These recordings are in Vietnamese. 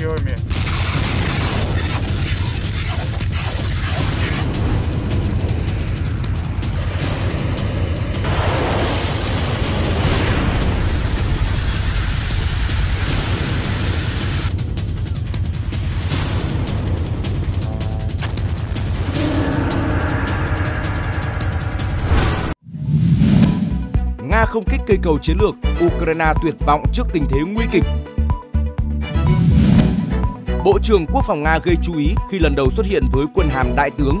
Bakıyorum Nga không kích cây cầu chiến lược, Ukraine tuyệt vọng trước tình thế nguy kịch Bộ trưởng Quốc phòng Nga gây chú ý khi lần đầu xuất hiện với quân hàm đại tướng.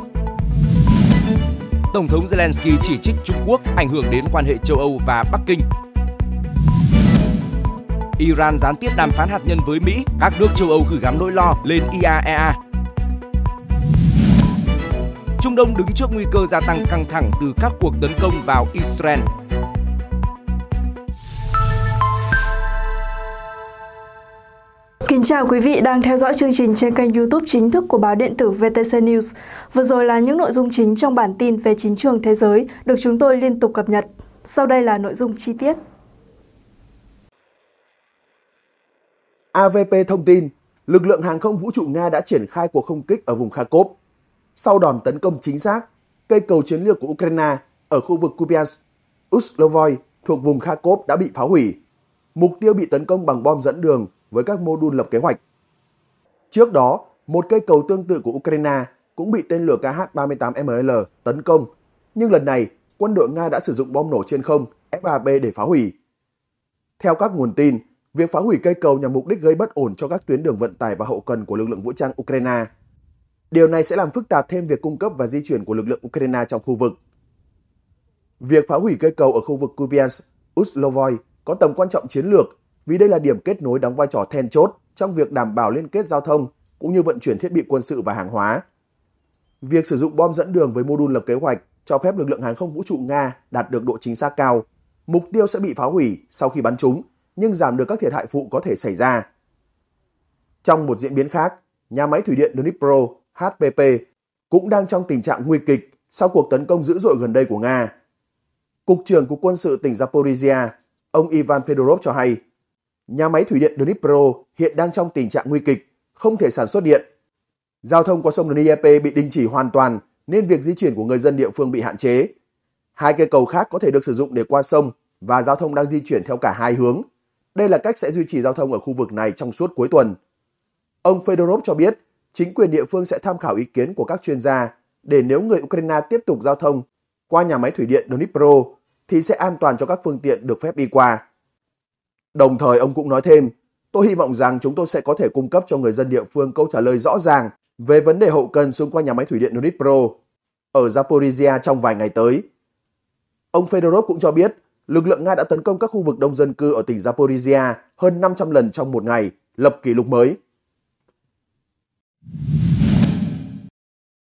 Tổng thống Zelensky chỉ trích Trung Quốc ảnh hưởng đến quan hệ châu Âu và Bắc Kinh. Iran gián tiếp đàm phán hạt nhân với Mỹ, các nước châu Âu gửi gắm nỗi lo lên IAEA. E Trung Đông đứng trước nguy cơ gia tăng căng thẳng từ các cuộc tấn công vào Israel Kính chào quý vị đang theo dõi chương trình trên kênh YouTube chính thức của báo điện tử VTC News. Vừa rồi là những nội dung chính trong bản tin về chính trường thế giới được chúng tôi liên tục cập nhật. Sau đây là nội dung chi tiết. AVP thông tin, lực lượng hàng không vũ trụ Nga đã triển khai cuộc không kích ở vùng Kharkov. Sau đòn tấn công chính xác, cây cầu chiến lược của Ukraine ở khu vực Kupiansk, Uslovoy thuộc vùng Kharkov đã bị phá hủy. Mục tiêu bị tấn công bằng bom dẫn đường với các mô đun lập kế hoạch. Trước đó, một cây cầu tương tự của Ukraine cũng bị tên lửa KH-38ML tấn công, nhưng lần này quân đội Nga đã sử dụng bom nổ trên không F-3B để phá hủy. Theo các nguồn tin, việc phá hủy cây cầu nhằm mục đích gây bất ổn cho các tuyến đường vận tải và hậu cần của lực lượng vũ trang Ukraine. Điều này sẽ làm phức tạp thêm việc cung cấp và di chuyển của lực lượng Ukraine trong khu vực. Việc phá hủy cây cầu ở khu vực Kupiansk, Uslovoy có tầm quan trọng chiến lược vì đây là điểm kết nối đóng vai trò then chốt trong việc đảm bảo liên kết giao thông cũng như vận chuyển thiết bị quân sự và hàng hóa. Việc sử dụng bom dẫn đường với mô đun lập kế hoạch cho phép lực lượng hàng không vũ trụ Nga đạt được độ chính xác cao. Mục tiêu sẽ bị phá hủy sau khi bắn trúng, nhưng giảm được các thiệt hại phụ có thể xảy ra. Trong một diễn biến khác, nhà máy thủy điện Dnipro HPP cũng đang trong tình trạng nguy kịch sau cuộc tấn công dữ dội gần đây của Nga. Cục trưởng của Quân sự tỉnh Zaporizhia, ông Ivan Fedorov cho hay, nhà máy thủy điện Dnipro hiện đang trong tình trạng nguy kịch, không thể sản xuất điện. Giao thông qua sông Dnieper bị đình chỉ hoàn toàn nên việc di chuyển của người dân địa phương bị hạn chế. Hai cây cầu khác có thể được sử dụng để qua sông và giao thông đang di chuyển theo cả hai hướng. Đây là cách sẽ duy trì giao thông ở khu vực này trong suốt cuối tuần. Ông Fedorov cho biết, chính quyền địa phương sẽ tham khảo ý kiến của các chuyên gia để nếu người Ukraine tiếp tục giao thông qua nhà máy thủy điện Dnipro thì sẽ an toàn cho các phương tiện được phép đi qua. Đồng thời ông cũng nói thêm, tôi hy vọng rằng chúng tôi sẽ có thể cung cấp cho người dân địa phương câu trả lời rõ ràng về vấn đề hậu cần xung quanh nhà máy thủy điện Dnipro ở Zaporizhia trong vài ngày tới. Ông Fedorov cũng cho biết, lực lượng Nga đã tấn công các khu vực đông dân cư ở tỉnh Zaporizhia hơn 500 lần trong một ngày, lập kỷ lục mới.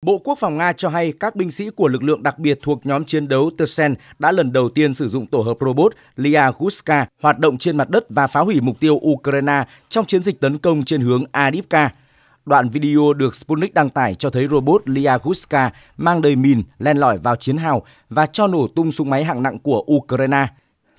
Bộ Quốc phòng Nga cho hay các binh sĩ của lực lượng đặc biệt thuộc nhóm chiến đấu Tersen đã lần đầu tiên sử dụng tổ hợp robot Lyaguska hoạt động trên mặt đất và phá hủy mục tiêu Ukraine trong chiến dịch tấn công trên hướng Adivka. Đoạn video được Sputnik đăng tải cho thấy robot Lyaguska mang đầy mìn len lỏi vào chiến hào và cho nổ tung súng máy hạng nặng của Ukraine.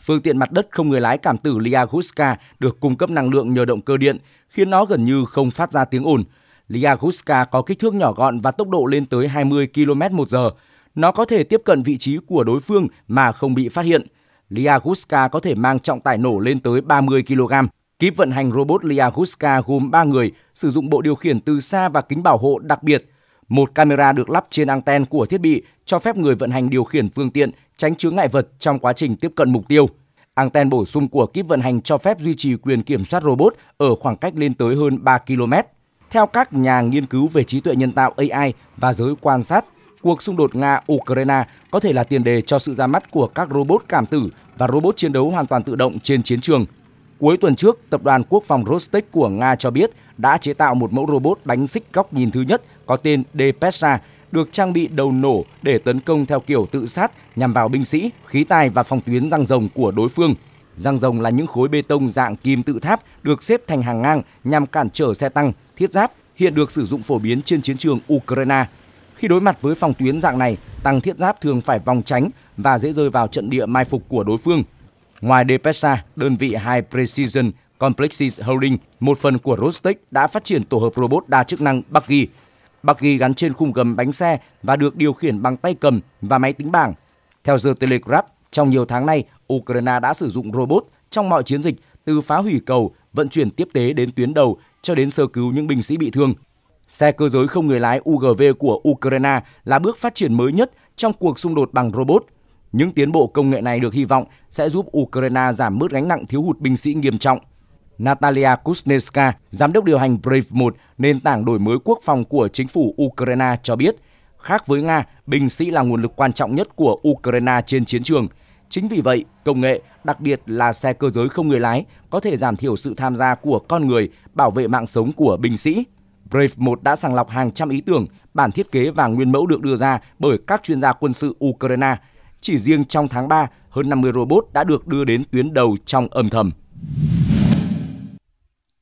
Phương tiện mặt đất không người lái cảm tử Lyaguska được cung cấp năng lượng nhờ động cơ điện, khiến nó gần như không phát ra tiếng ồn – Liaguska có kích thước nhỏ gọn và tốc độ lên tới 20 km một giờ. Nó có thể tiếp cận vị trí của đối phương mà không bị phát hiện. Liaguska có thể mang trọng tải nổ lên tới 30 kg. Kíp vận hành robot Liaguska gồm 3 người, sử dụng bộ điều khiển từ xa và kính bảo hộ đặc biệt. Một camera được lắp trên anten của thiết bị cho phép người vận hành điều khiển phương tiện tránh chướng ngại vật trong quá trình tiếp cận mục tiêu. Anten bổ sung của kíp vận hành cho phép duy trì quyền kiểm soát robot ở khoảng cách lên tới hơn 3 km. Theo các nhà nghiên cứu về trí tuệ nhân tạo AI và giới quan sát, cuộc xung đột Nga-Ukraine có thể là tiền đề cho sự ra mắt của các robot cảm tử và robot chiến đấu hoàn toàn tự động trên chiến trường. Cuối tuần trước, Tập đoàn Quốc phòng Rostec của Nga cho biết đã chế tạo một mẫu robot đánh xích góc nhìn thứ nhất có tên Depesha, được trang bị đầu nổ để tấn công theo kiểu tự sát nhằm vào binh sĩ, khí tài và phòng tuyến răng rồng của đối phương. Răng rồng là những khối bê tông dạng kim tự tháp được xếp thành hàng ngang nhằm cản trở xe tăng, thiết giáp hiện được sử dụng phổ biến trên chiến trường Ukraine. Khi đối mặt với phòng tuyến dạng này, tăng thiết giáp thường phải vòng tránh và dễ rơi vào trận địa mai phục của đối phương. Ngoài Depesa, đơn vị High Precision Complexes Holding, một phần của Rostec đã phát triển tổ hợp robot đa chức năng Buggy. Buggy gắn trên khung gầm bánh xe và được điều khiển bằng tay cầm và máy tính bảng. Theo The Telegraph, trong nhiều tháng nay, Ukraine đã sử dụng robot trong mọi chiến dịch từ phá hủy cầu vận chuyển tiếp tế đến tuyến đầu cho đến sơ cứu những binh sĩ bị thương. Xe cơ giới không người lái UGV của Ukraine là bước phát triển mới nhất trong cuộc xung đột bằng robot. Những tiến bộ công nghệ này được hy vọng sẽ giúp Ukraine giảm bớt gánh nặng thiếu hụt binh sĩ nghiêm trọng. Natalia Kuznetska, giám đốc điều hành Brave 1, nền tảng đổi mới quốc phòng của chính phủ Ukraine cho biết, khác với Nga, binh sĩ là nguồn lực quan trọng nhất của Ukraine trên chiến trường – Chính vì vậy, công nghệ, đặc biệt là xe cơ giới không người lái, có thể giảm thiểu sự tham gia của con người, bảo vệ mạng sống của binh sĩ. Brave 1 đã sàng lọc hàng trăm ý tưởng, bản thiết kế và nguyên mẫu được đưa ra bởi các chuyên gia quân sự Ukraine. Chỉ riêng trong tháng 3, hơn 50 robot đã được đưa đến tuyến đầu trong âm thầm.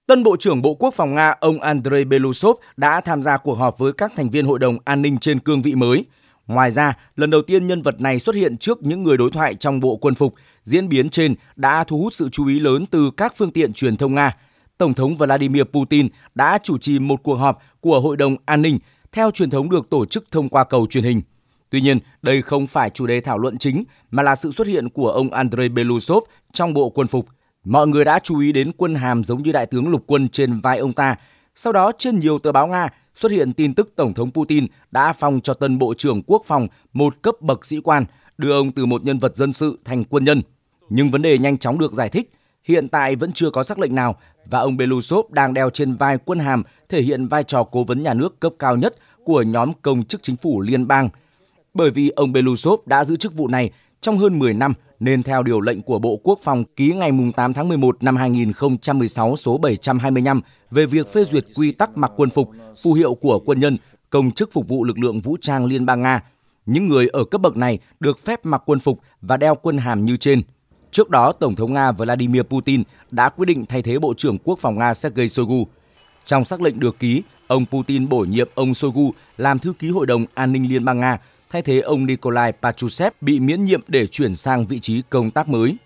Tân Bộ trưởng Bộ Quốc phòng Nga ông Andrei Belousov đã tham gia cuộc họp với các thành viên Hội đồng An ninh trên cương vị mới – Ngoài ra, lần đầu tiên nhân vật này xuất hiện trước những người đối thoại trong bộ quân phục. Diễn biến trên đã thu hút sự chú ý lớn từ các phương tiện truyền thông Nga. Tổng thống Vladimir Putin đã chủ trì một cuộc họp của Hội đồng An ninh theo truyền thống được tổ chức thông qua cầu truyền hình. Tuy nhiên, đây không phải chủ đề thảo luận chính mà là sự xuất hiện của ông Andrei Belousov trong bộ quân phục. Mọi người đã chú ý đến quân hàm giống như đại tướng lục quân trên vai ông ta sau đó, trên nhiều tờ báo Nga xuất hiện tin tức Tổng thống Putin đã phong cho tân Bộ trưởng Quốc phòng một cấp bậc sĩ quan, đưa ông từ một nhân vật dân sự thành quân nhân. Nhưng vấn đề nhanh chóng được giải thích, hiện tại vẫn chưa có xác lệnh nào và ông Belousov đang đeo trên vai quân hàm thể hiện vai trò cố vấn nhà nước cấp cao nhất của nhóm công chức chính phủ liên bang. Bởi vì ông Belousov đã giữ chức vụ này trong hơn 10 năm – nên theo điều lệnh của Bộ Quốc phòng ký ngày 8 tháng 11 năm 2016 số 725 về việc phê duyệt quy tắc mặc quân phục, phù hiệu của quân nhân, công chức phục vụ lực lượng vũ trang Liên bang Nga. Những người ở cấp bậc này được phép mặc quân phục và đeo quân hàm như trên. Trước đó, Tổng thống Nga Vladimir Putin đã quyết định thay thế Bộ trưởng Quốc phòng Nga Sergei Shoigu. Trong xác lệnh được ký, ông Putin bổ nhiệm ông Shoigu làm thư ký Hội đồng An ninh Liên bang Nga – thay thế ông Nikolai Pachusev bị miễn nhiệm để chuyển sang vị trí công tác mới.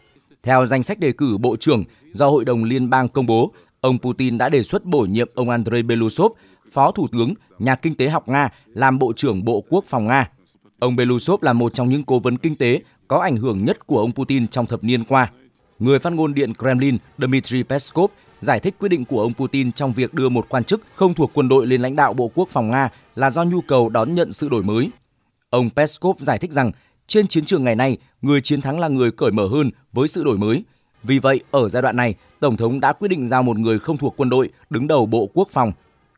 Theo danh sách đề cử bộ trưởng do Hội đồng Liên bang công bố, ông Putin đã đề xuất bổ nhiệm ông Andrei Belousov, phó thủ tướng, nhà kinh tế học Nga, làm bộ trưởng Bộ Quốc phòng Nga. Ông Belousov là một trong những cố vấn kinh tế có ảnh hưởng nhất của ông Putin trong thập niên qua. Người phát ngôn Điện Kremlin Dmitry Peskov giải thích quyết định của ông Putin trong việc đưa một quan chức không thuộc quân đội lên lãnh đạo Bộ Quốc phòng Nga là do nhu cầu đón nhận sự đổi mới. Ông Peskov giải thích rằng trên chiến trường ngày nay, người chiến thắng là người cởi mở hơn với sự đổi mới. Vì vậy, ở giai đoạn này, Tổng thống đã quyết định giao một người không thuộc quân đội đứng đầu Bộ Quốc phòng.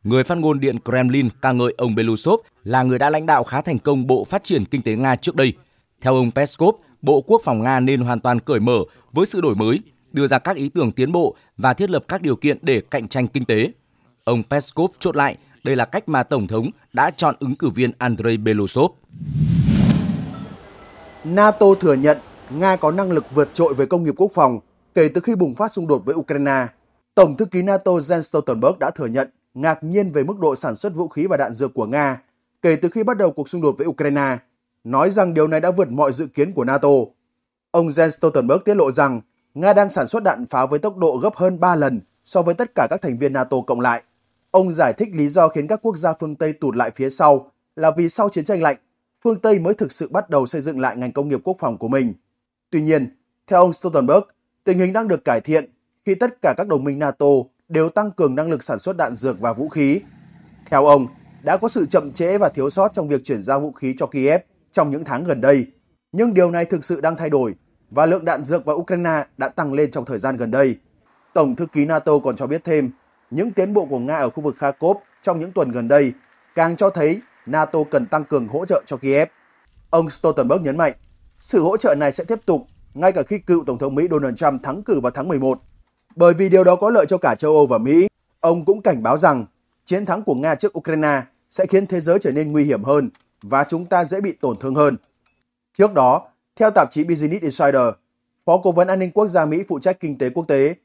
Người phát ngôn Điện Kremlin ca ngợi ông Belousov là người đã lãnh đạo khá thành công Bộ Phát triển Kinh tế Nga trước đây. Theo ông Peskov, Bộ Quốc phòng Nga nên hoàn toàn cởi mở với sự đổi mới, đưa ra các ý tưởng tiến bộ và thiết lập các điều kiện để cạnh tranh kinh tế. Ông Peskov chốt lại, đây là cách mà Tổng thống đã chọn ứng cử viên Andrei Belousov. NATO thừa nhận Nga có năng lực vượt trội về công nghiệp quốc phòng kể từ khi bùng phát xung đột với Ukraine. Tổng thư ký NATO Jens Stoltenberg đã thừa nhận ngạc nhiên về mức độ sản xuất vũ khí và đạn dược của Nga kể từ khi bắt đầu cuộc xung đột với Ukraine, nói rằng điều này đã vượt mọi dự kiến của NATO. Ông Jens Stoltenberg tiết lộ rằng Nga đang sản xuất đạn pháo với tốc độ gấp hơn 3 lần so với tất cả các thành viên NATO cộng lại. Ông giải thích lý do khiến các quốc gia phương Tây tụt lại phía sau là vì sau chiến tranh lạnh, phương Tây mới thực sự bắt đầu xây dựng lại ngành công nghiệp quốc phòng của mình. Tuy nhiên, theo ông Stoltenberg, tình hình đang được cải thiện khi tất cả các đồng minh NATO đều tăng cường năng lực sản xuất đạn dược và vũ khí. Theo ông, đã có sự chậm trễ và thiếu sót trong việc chuyển giao vũ khí cho Kiev trong những tháng gần đây, nhưng điều này thực sự đang thay đổi và lượng đạn dược vào Ukraine đã tăng lên trong thời gian gần đây. Tổng thư ký NATO còn cho biết thêm, những tiến bộ của Nga ở khu vực Kharkov trong những tuần gần đây càng cho thấy NATO cần tăng cường hỗ trợ cho Kiev. Ông Stoltenberg nhấn mạnh, sự hỗ trợ này sẽ tiếp tục ngay cả khi cựu Tổng thống Mỹ Donald Trump thắng cử vào tháng 11, bởi vì điều đó có lợi cho cả châu Âu và Mỹ. Ông cũng cảnh báo rằng chiến thắng của Nga trước Ukraine sẽ khiến thế giới trở nên nguy hiểm hơn và chúng ta dễ bị tổn thương hơn. Trước đó, theo tạp chí Business Insider, Phó Cố vấn An ninh Quốc gia Mỹ phụ trách kinh tế quốc tế,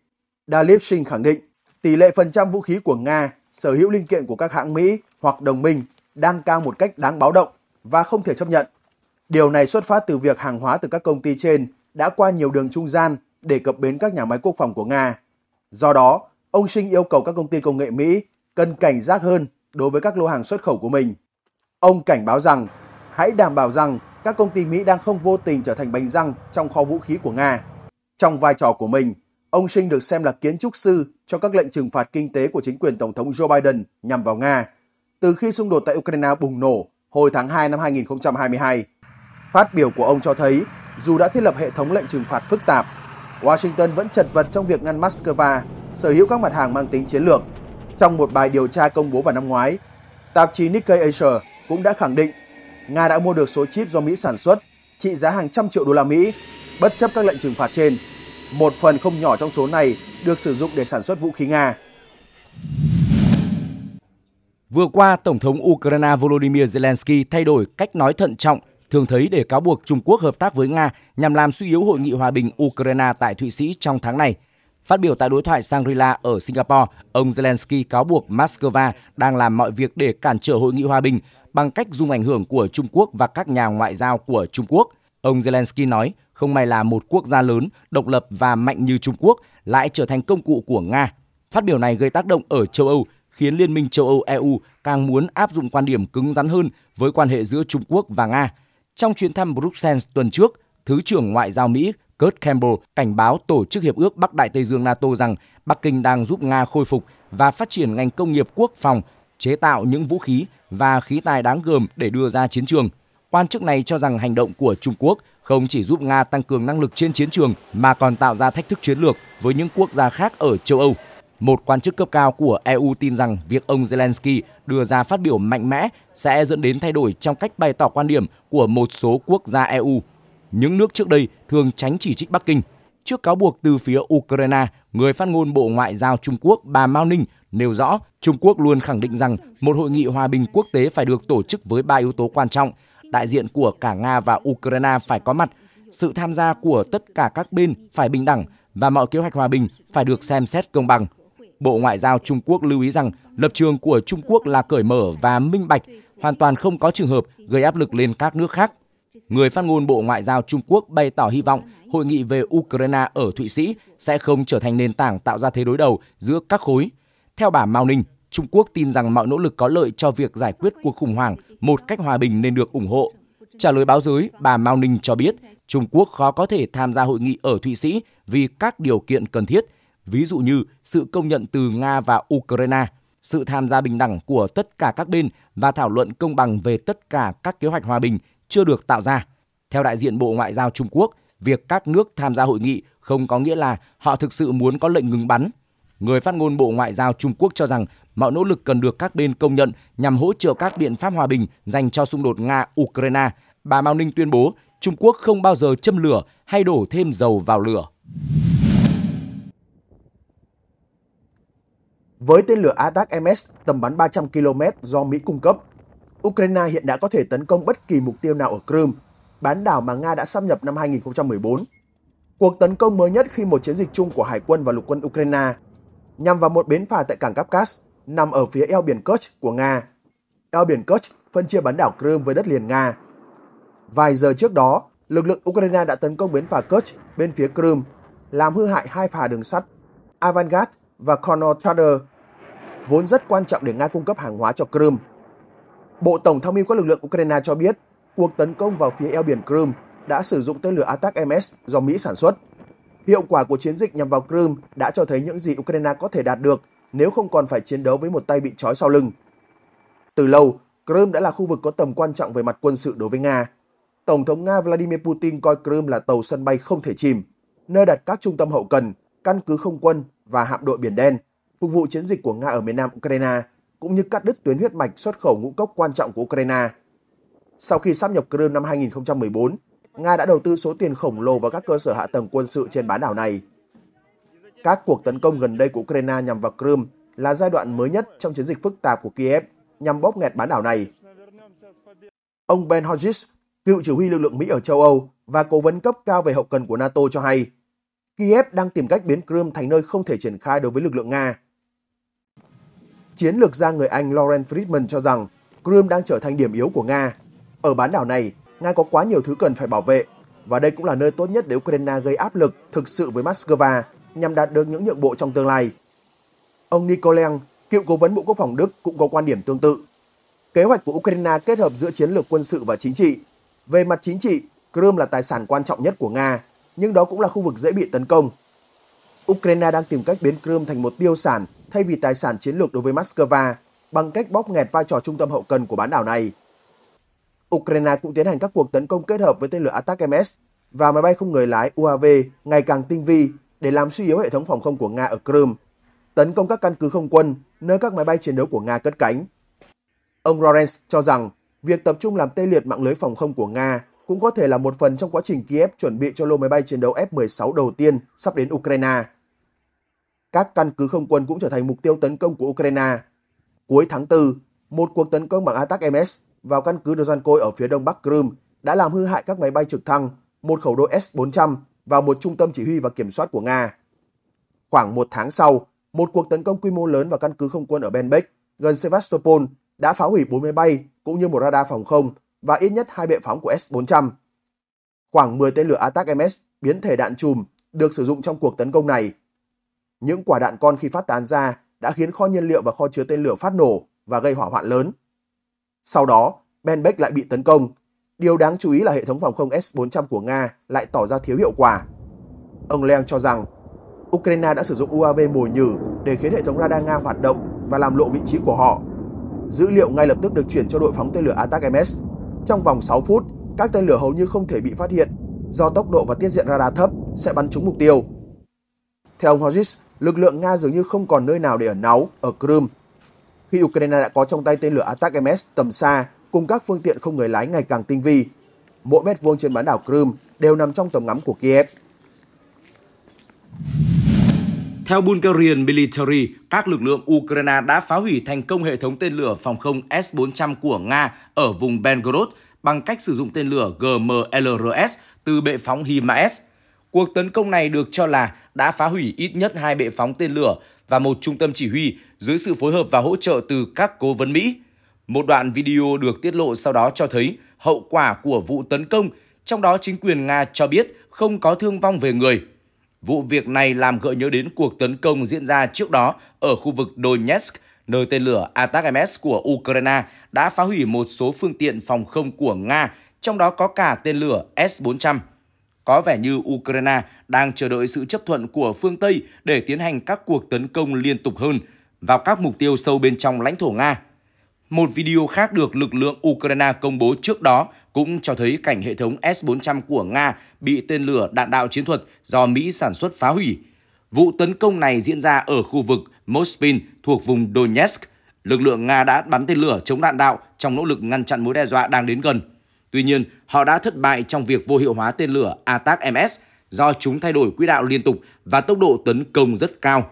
Dalip Singh khẳng định tỷ lệ phần trăm vũ khí của Nga sở hữu linh kiện của các hãng Mỹ hoặc đồng minh đang cao một cách đáng báo động và không thể chấp nhận. Điều này xuất phát từ việc hàng hóa từ các công ty trên đã qua nhiều đường trung gian để cập bến các nhà máy quốc phòng của Nga. Do đó, ông Sinh yêu cầu các công ty công nghệ Mỹ cần cảnh giác hơn đối với các lô hàng xuất khẩu của mình. Ông cảnh báo rằng hãy đảm bảo rằng các công ty Mỹ đang không vô tình trở thành bánh răng trong kho vũ khí của Nga. Trong vai trò của mình, ông Sinh được xem là kiến trúc sư cho các lệnh trừng phạt kinh tế của chính quyền Tổng thống Joe Biden nhằm vào Nga từ khi xung đột tại Ukraine bùng nổ hồi tháng 2 năm 2022. Phát biểu của ông cho thấy, dù đã thiết lập hệ thống lệnh trừng phạt phức tạp, Washington vẫn chật vật trong việc ngăn Moscow sở hữu các mặt hàng mang tính chiến lược. Trong một bài điều tra công bố vào năm ngoái, tạp chí Nikkei Asia cũng đã khẳng định Nga đã mua được số chip do Mỹ sản xuất trị giá hàng trăm triệu đô la Mỹ, bất chấp các lệnh trừng phạt trên. Một phần không nhỏ trong số này được sử dụng để sản xuất vũ khí Nga. Vừa qua, Tổng thống Ukraine Volodymyr Zelensky thay đổi cách nói thận trọng thường thấy để cáo buộc Trung Quốc hợp tác với Nga nhằm làm suy yếu hội nghị hòa bình Ukraine tại Thụy Sĩ trong tháng này. Phát biểu tại đối thoại Shangri-La ở Singapore, ông Zelensky cáo buộc Moscow đang làm mọi việc để cản trở hội nghị hòa bình bằng cách dùng ảnh hưởng của Trung Quốc và các nhà ngoại giao của Trung Quốc. Ông Zelensky nói, không may là một quốc gia lớn, độc lập và mạnh như Trung Quốc lại trở thành công cụ của Nga. Phát biểu này gây tác động ở châu Âu khiến Liên minh châu Âu EU càng muốn áp dụng quan điểm cứng rắn hơn với quan hệ giữa Trung Quốc và Nga. Trong chuyến thăm Bruxelles tuần trước, Thứ trưởng Ngoại giao Mỹ Kurt Campbell cảnh báo Tổ chức Hiệp ước Bắc Đại Tây Dương NATO rằng Bắc Kinh đang giúp Nga khôi phục và phát triển ngành công nghiệp quốc phòng, chế tạo những vũ khí và khí tài đáng gờm để đưa ra chiến trường. Quan chức này cho rằng hành động của Trung Quốc không chỉ giúp Nga tăng cường năng lực trên chiến trường mà còn tạo ra thách thức chiến lược với những quốc gia khác ở châu Âu. Một quan chức cấp cao của EU tin rằng việc ông Zelensky đưa ra phát biểu mạnh mẽ sẽ dẫn đến thay đổi trong cách bày tỏ quan điểm của một số quốc gia EU. Những nước trước đây thường tránh chỉ trích Bắc Kinh. Trước cáo buộc từ phía Ukraine, người phát ngôn Bộ Ngoại giao Trung Quốc bà Mao Ninh nêu rõ Trung Quốc luôn khẳng định rằng một hội nghị hòa bình quốc tế phải được tổ chức với ba yếu tố quan trọng. Đại diện của cả Nga và Ukraine phải có mặt, sự tham gia của tất cả các bên phải bình đẳng và mọi kế hoạch hòa bình phải được xem xét công bằng. Bộ Ngoại giao Trung Quốc lưu ý rằng lập trường của Trung Quốc là cởi mở và minh bạch, hoàn toàn không có trường hợp gây áp lực lên các nước khác. Người phát ngôn Bộ Ngoại giao Trung Quốc bày tỏ hy vọng hội nghị về Ukraine ở Thụy Sĩ sẽ không trở thành nền tảng tạo ra thế đối đầu giữa các khối. Theo bà Mao Ninh, Trung Quốc tin rằng mọi nỗ lực có lợi cho việc giải quyết cuộc khủng hoảng một cách hòa bình nên được ủng hộ. Trả lời báo giới, bà Mao Ninh cho biết Trung Quốc khó có thể tham gia hội nghị ở Thụy Sĩ vì các điều kiện cần thiết – ví dụ như sự công nhận từ Nga và Ukraine, sự tham gia bình đẳng của tất cả các bên và thảo luận công bằng về tất cả các kế hoạch hòa bình chưa được tạo ra. Theo đại diện Bộ Ngoại giao Trung Quốc, việc các nước tham gia hội nghị không có nghĩa là họ thực sự muốn có lệnh ngừng bắn. Người phát ngôn Bộ Ngoại giao Trung Quốc cho rằng mọi nỗ lực cần được các bên công nhận nhằm hỗ trợ các biện pháp hòa bình dành cho xung đột Nga-Ukraine. Bà Mao Ninh tuyên bố Trung Quốc không bao giờ châm lửa hay đổ thêm dầu vào lửa. Với tên lửa ATAC-MS tầm bắn 300 km do Mỹ cung cấp, Ukraine hiện đã có thể tấn công bất kỳ mục tiêu nào ở Crimea, bán đảo mà Nga đã xâm nhập năm 2014. Cuộc tấn công mới nhất khi một chiến dịch chung của Hải quân và Lục quân Ukraine nhằm vào một bến phà tại cảng Kapkas nằm ở phía eo biển Kerch của Nga. Eo biển Kerch phân chia bán đảo Crimea với đất liền Nga. Vài giờ trước đó, lực lượng Ukraine đã tấn công bến phà Kerch bên phía Crimea, làm hư hại hai phà đường sắt Avangard và Conor Charter, vốn rất quan trọng để Nga cung cấp hàng hóa cho Crimea. Bộ Tổng tham mưu các lực lượng Ukraine cho biết cuộc tấn công vào phía eo biển Crimea đã sử dụng tên lửa Attack MS do Mỹ sản xuất. Hiệu quả của chiến dịch nhằm vào Crimea đã cho thấy những gì Ukraine có thể đạt được nếu không còn phải chiến đấu với một tay bị trói sau lưng. Từ lâu, Crimea đã là khu vực có tầm quan trọng về mặt quân sự đối với Nga. Tổng thống Nga Vladimir Putin coi Crimea là tàu sân bay không thể chìm, nơi đặt các trung tâm hậu cần, căn cứ không quân và hạm đội Biển Đen, phục vụ chiến dịch của Nga ở miền nam Ukraine, cũng như cắt đứt tuyến huyết mạch xuất khẩu ngũ cốc quan trọng của Ukraine. Sau khi sáp nhập Crimea năm 2014, Nga đã đầu tư số tiền khổng lồ vào các cơ sở hạ tầng quân sự trên bán đảo này. Các cuộc tấn công gần đây của Ukraine nhằm vào Crimea là giai đoạn mới nhất trong chiến dịch phức tạp của Kiev nhằm bóp nghẹt bán đảo này. Ông Ben Hodges, cựu chỉ huy lực lượng Mỹ ở châu Âu và cố vấn cấp cao về hậu cần của NATO cho hay, Kiev đang tìm cách biến Crimea thành nơi không thể triển khai đối với lực lượng Nga. Chiến lược gia người Anh Lauren Friedman cho rằng Crimea đang trở thành điểm yếu của Nga. Ở bán đảo này, Nga có quá nhiều thứ cần phải bảo vệ, và đây cũng là nơi tốt nhất để Ukraine gây áp lực thực sự với Moscow nhằm đạt được những nhượng bộ trong tương lai. Ông Nikolen, cựu cố vấn Bộ Quốc phòng Đức cũng có quan điểm tương tự. Kế hoạch của Ukraine kết hợp giữa chiến lược quân sự và chính trị. Về mặt chính trị, Crimea là tài sản quan trọng nhất của Nga nhưng đó cũng là khu vực dễ bị tấn công. Ukraine đang tìm cách biến Crimea thành một tiêu sản thay vì tài sản chiến lược đối với Moscow bằng cách bóp nghẹt vai trò trung tâm hậu cần của bán đảo này. Ukraine cũng tiến hành các cuộc tấn công kết hợp với tên lửa Atacms và máy bay không người lái UAV ngày càng tinh vi để làm suy yếu hệ thống phòng không của Nga ở Crimea, tấn công các căn cứ không quân nơi các máy bay chiến đấu của Nga cất cánh. Ông Lawrence cho rằng việc tập trung làm tê liệt mạng lưới phòng không của Nga cũng có thể là một phần trong quá trình Kiev chuẩn bị cho lô máy bay chiến đấu F-16 đầu tiên sắp đến Ukraine. Các căn cứ không quân cũng trở thành mục tiêu tấn công của Ukraine. Cuối tháng 4, một cuộc tấn công bằng attack MS vào căn cứ Dozhankoi ở phía đông Bắc Crimea đã làm hư hại các máy bay trực thăng, một khẩu đội S-400 và một trung tâm chỉ huy và kiểm soát của Nga. Khoảng một tháng sau, một cuộc tấn công quy mô lớn vào căn cứ không quân ở Benbek, gần Sevastopol, đã phá hủy 4 máy bay cũng như một radar phòng không và ít nhất hai bệ phóng của S-400. Khoảng 10 tên lửa attack ms biến thể đạn chùm được sử dụng trong cuộc tấn công này. Những quả đạn con khi phát tán ra đã khiến kho nhiên liệu và kho chứa tên lửa phát nổ và gây hỏa hoạn lớn. Sau đó, Benbeck lại bị tấn công. Điều đáng chú ý là hệ thống phòng không S-400 của Nga lại tỏ ra thiếu hiệu quả. Ông Leng cho rằng, Ukraine đã sử dụng UAV mồi nhử để khiến hệ thống radar Nga hoạt động và làm lộ vị trí của họ. Dữ liệu ngay lập tức được chuyển cho đội phóng tên lửa ATAC-MS trong vòng 6 phút, các tên lửa hầu như không thể bị phát hiện do tốc độ và tiết diện radar thấp sẽ bắn trúng mục tiêu. Theo ông Hodges, lực lượng Nga dường như không còn nơi nào để ẩn náu ở Crimea. Khi Ukraine đã có trong tay tên lửa Attack MS tầm xa cùng các phương tiện không người lái ngày càng tinh vi, mỗi mét vuông trên bán đảo Crimea đều nằm trong tầm ngắm của Kiev. Theo Bulgarian Military, các lực lượng Ukraine đã phá hủy thành công hệ thống tên lửa phòng không S-400 của Nga ở vùng Belgorod bằng cách sử dụng tên lửa GMLRS từ bệ phóng HIMARS. Cuộc tấn công này được cho là đã phá hủy ít nhất hai bệ phóng tên lửa và một trung tâm chỉ huy dưới sự phối hợp và hỗ trợ từ các cố vấn Mỹ. Một đoạn video được tiết lộ sau đó cho thấy hậu quả của vụ tấn công, trong đó chính quyền Nga cho biết không có thương vong về người. Vụ việc này làm gợi nhớ đến cuộc tấn công diễn ra trước đó ở khu vực Donetsk nơi tên lửa Atak-MS của Ukraine đã phá hủy một số phương tiện phòng không của Nga, trong đó có cả tên lửa S-400. Có vẻ như Ukraine đang chờ đợi sự chấp thuận của phương Tây để tiến hành các cuộc tấn công liên tục hơn vào các mục tiêu sâu bên trong lãnh thổ Nga. Một video khác được lực lượng Ukraine công bố trước đó cũng cho thấy cảnh hệ thống S-400 của Nga bị tên lửa đạn đạo chiến thuật do Mỹ sản xuất phá hủy. Vụ tấn công này diễn ra ở khu vực Mospin thuộc vùng Donetsk. Lực lượng Nga đã bắn tên lửa chống đạn đạo trong nỗ lực ngăn chặn mối đe dọa đang đến gần. Tuy nhiên, họ đã thất bại trong việc vô hiệu hóa tên lửa Atak-MS do chúng thay đổi quỹ đạo liên tục và tốc độ tấn công rất cao.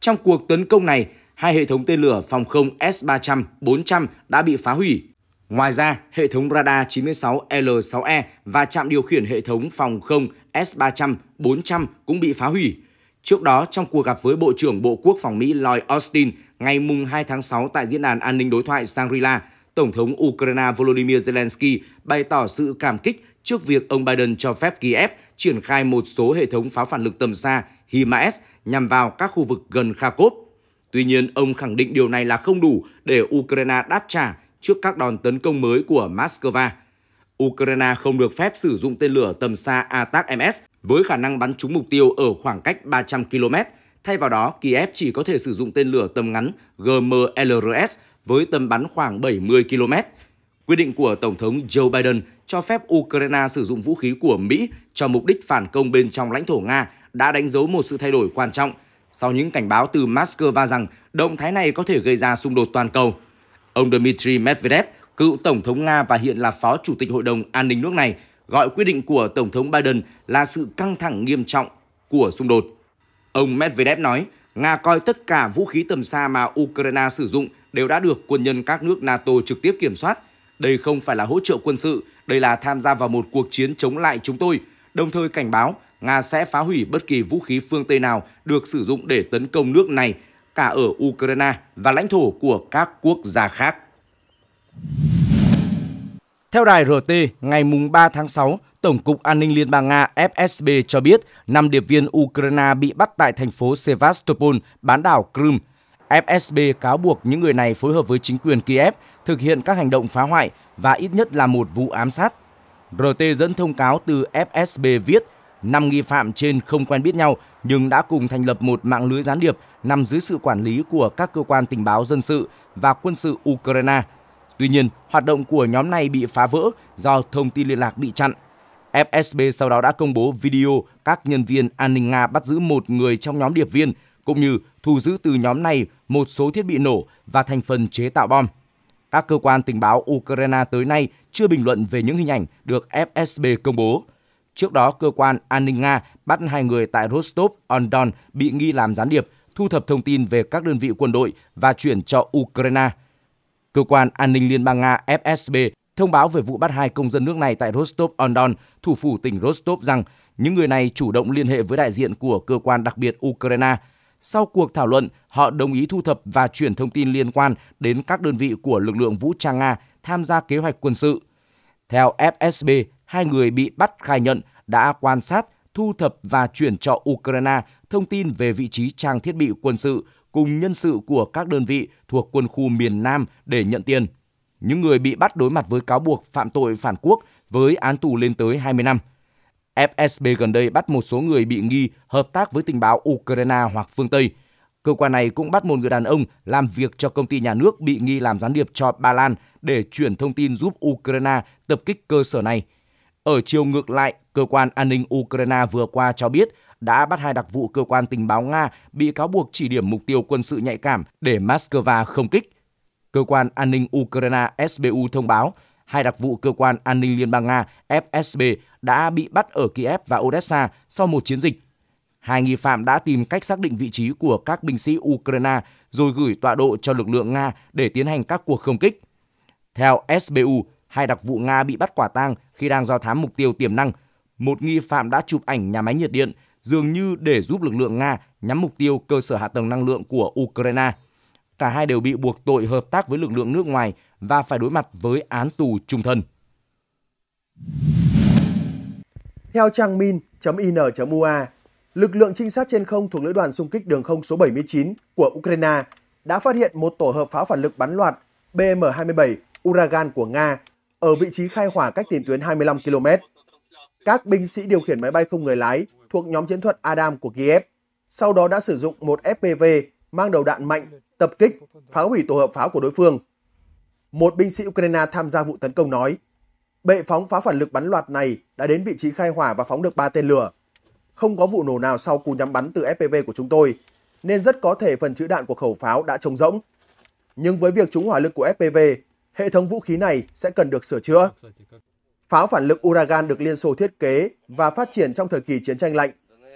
Trong cuộc tấn công này, hai hệ thống tên lửa phòng không S-300, 400 đã bị phá hủy. Ngoài ra, hệ thống radar 96L6E và trạm điều khiển hệ thống phòng không S-300, 400 cũng bị phá hủy. Trước đó, trong cuộc gặp với Bộ trưởng Bộ Quốc phòng Mỹ Lloyd Austin ngày 2 tháng 6 tại Diễn đàn An ninh Đối thoại Shangri-La, Tổng thống Ukraine Volodymyr Zelensky bày tỏ sự cảm kích trước việc ông Biden cho phép Kiev triển khai một số hệ thống pháo phản lực tầm xa HIMARS nhằm vào các khu vực gần Kharkov. Tuy nhiên, ông khẳng định điều này là không đủ để Ukraine đáp trả trước các đòn tấn công mới của Moscow. Ukraine không được phép sử dụng tên lửa tầm xa ATACMS với khả năng bắn trúng mục tiêu ở khoảng cách 300 km. Thay vào đó, Kiev chỉ có thể sử dụng tên lửa tầm ngắn GMLRS với tầm bắn khoảng 70 km. Quyết định của Tổng thống Joe Biden cho phép Ukraine sử dụng vũ khí của Mỹ cho mục đích phản công bên trong lãnh thổ Nga đã đánh dấu một sự thay đổi quan trọng sau những cảnh báo từ Moscow rằng động thái này có thể gây ra xung đột toàn cầu. Ông Dmitry Medvedev, cựu Tổng thống Nga và hiện là Phó Chủ tịch Hội đồng An ninh nước này, gọi quyết định của Tổng thống Biden là sự căng thẳng nghiêm trọng của xung đột. Ông Medvedev nói, Nga coi tất cả vũ khí tầm xa mà Ukraine sử dụng đều đã được quân nhân các nước NATO trực tiếp kiểm soát. Đây không phải là hỗ trợ quân sự, đây là tham gia vào một cuộc chiến chống lại chúng tôi, đồng thời cảnh báo Nga sẽ phá hủy bất kỳ vũ khí phương Tây nào được sử dụng để tấn công nước này, cả ở Ukraine và lãnh thổ của các quốc gia khác. Theo đài RT, ngày 3 tháng 6, Tổng cục An ninh Liên bang Nga FSB cho biết 5 điệp viên Ukraine bị bắt tại thành phố Sevastopol, bán đảo Crimea. FSB cáo buộc những người này phối hợp với chính quyền Kiev thực hiện các hành động phá hoại và ít nhất là một vụ ám sát. RT dẫn thông cáo từ FSB viết, 5 nghi phạm trên không quen biết nhau nhưng đã cùng thành lập một mạng lưới gián điệp nằm dưới sự quản lý của các cơ quan tình báo dân sự và quân sự Ukraine – Tuy nhiên, hoạt động của nhóm này bị phá vỡ do thông tin liên lạc bị chặn. FSB sau đó đã công bố video các nhân viên an ninh Nga bắt giữ một người trong nhóm điệp viên, cũng như thu giữ từ nhóm này một số thiết bị nổ và thành phần chế tạo bom. Các cơ quan tình báo Ukraine tới nay chưa bình luận về những hình ảnh được FSB công bố. Trước đó, cơ quan an ninh Nga bắt hai người tại Rostov-on-Don bị nghi làm gián điệp, thu thập thông tin về các đơn vị quân đội và chuyển cho Ukraine – Cơ quan an ninh Liên bang Nga FSB thông báo về vụ bắt hai công dân nước này tại Rostov-on-Don, thủ phủ tỉnh Rostov rằng những người này chủ động liên hệ với đại diện của cơ quan đặc biệt Ukraine. Sau cuộc thảo luận, họ đồng ý thu thập và chuyển thông tin liên quan đến các đơn vị của lực lượng vũ trang Nga tham gia kế hoạch quân sự. Theo FSB, hai người bị bắt khai nhận đã quan sát, thu thập và chuyển cho Ukraine thông tin về vị trí trang thiết bị quân sự cùng nhân sự của các đơn vị thuộc quân khu miền Nam để nhận tiền. Những người bị bắt đối mặt với cáo buộc phạm tội phản quốc với án tù lên tới 20 năm. FSB gần đây bắt một số người bị nghi hợp tác với tình báo Ukraine hoặc phương Tây. Cơ quan này cũng bắt một người đàn ông làm việc cho công ty nhà nước bị nghi làm gián điệp cho Ba Lan để chuyển thông tin giúp Ukraine tập kích cơ sở này. Ở chiều ngược lại, cơ quan an ninh Ukraine vừa qua cho biết đã bắt hai đặc vụ cơ quan tình báo Nga bị cáo buộc chỉ điểm mục tiêu quân sự nhạy cảm để Moscow không kích. Cơ quan an ninh Ukraine SBU thông báo hai đặc vụ cơ quan an ninh Liên bang Nga FSB đã bị bắt ở Kiev và Odessa sau một chiến dịch. Hai nghi phạm đã tìm cách xác định vị trí của các binh sĩ Ukraine rồi gửi tọa độ cho lực lượng Nga để tiến hành các cuộc không kích. Theo SBU, hai đặc vụ Nga bị bắt quả tang khi đang do thám mục tiêu tiềm năng. Một nghi phạm đã chụp ảnh nhà máy nhiệt điện dường như để giúp lực lượng Nga nhắm mục tiêu cơ sở hạ tầng năng lượng của Ukraine. Cả hai đều bị buộc tội hợp tác với lực lượng nước ngoài và phải đối mặt với án tù trung thân. Theo trang min.in.ua, lực lượng trinh sát trên không thuộc lữ đoàn xung kích đường không số 79 của Ukraine đã phát hiện một tổ hợp pháo phản lực bắn loạt BM-27 Uragan của Nga ở vị trí khai hỏa cách tiền tuyến 25 km. Các binh sĩ điều khiển máy bay không người lái thuộc nhóm chiến thuật Adam của Kiev, sau đó đã sử dụng một FPV mang đầu đạn mạnh, tập kích, phá hủy tổ hợp pháo của đối phương. Một binh sĩ Ukraine tham gia vụ tấn công nói, bệ phóng phá phản lực bắn loạt này đã đến vị trí khai hỏa và phóng được 3 tên lửa. Không có vụ nổ nào sau cú nhắm bắn từ FPV của chúng tôi, nên rất có thể phần chữ đạn của khẩu pháo đã trống rỗng. Nhưng với việc trúng hỏa lực của FPV, hệ thống vũ khí này sẽ cần được sửa chữa. Pháo phản lực Uragan được Liên Xô thiết kế và phát triển trong thời kỳ chiến tranh lạnh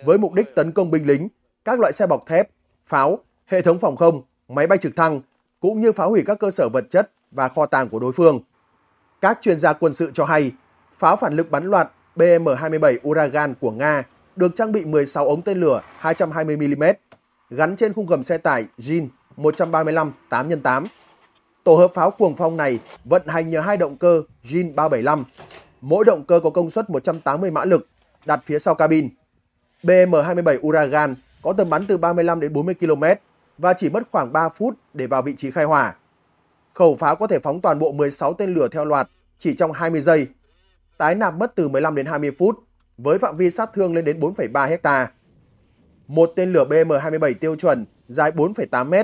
với mục đích tấn công binh lính, các loại xe bọc thép, pháo, hệ thống phòng không, máy bay trực thăng cũng như phá hủy các cơ sở vật chất và kho tàng của đối phương. Các chuyên gia quân sự cho hay, pháo phản lực bắn loạt BM-27 Uragan của Nga được trang bị 16 ống tên lửa 220mm gắn trên khung gầm xe tải Jin 135 8x8. Tổ hợp pháo cuồng phong này vận hành nhờ hai động cơ Jin 375 mỗi động cơ có công suất 180 mã lực, đặt phía sau cabin. BM-27 Uragan có tầm bắn từ 35 đến 40 km và chỉ mất khoảng 3 phút để vào vị trí khai hỏa. Khẩu pháo có thể phóng toàn bộ 16 tên lửa theo loạt chỉ trong 20 giây. Tái nạp mất từ 15 đến 20 phút với phạm vi sát thương lên đến 4,3 hecta. Một tên lửa BM-27 tiêu chuẩn dài 4,8 m,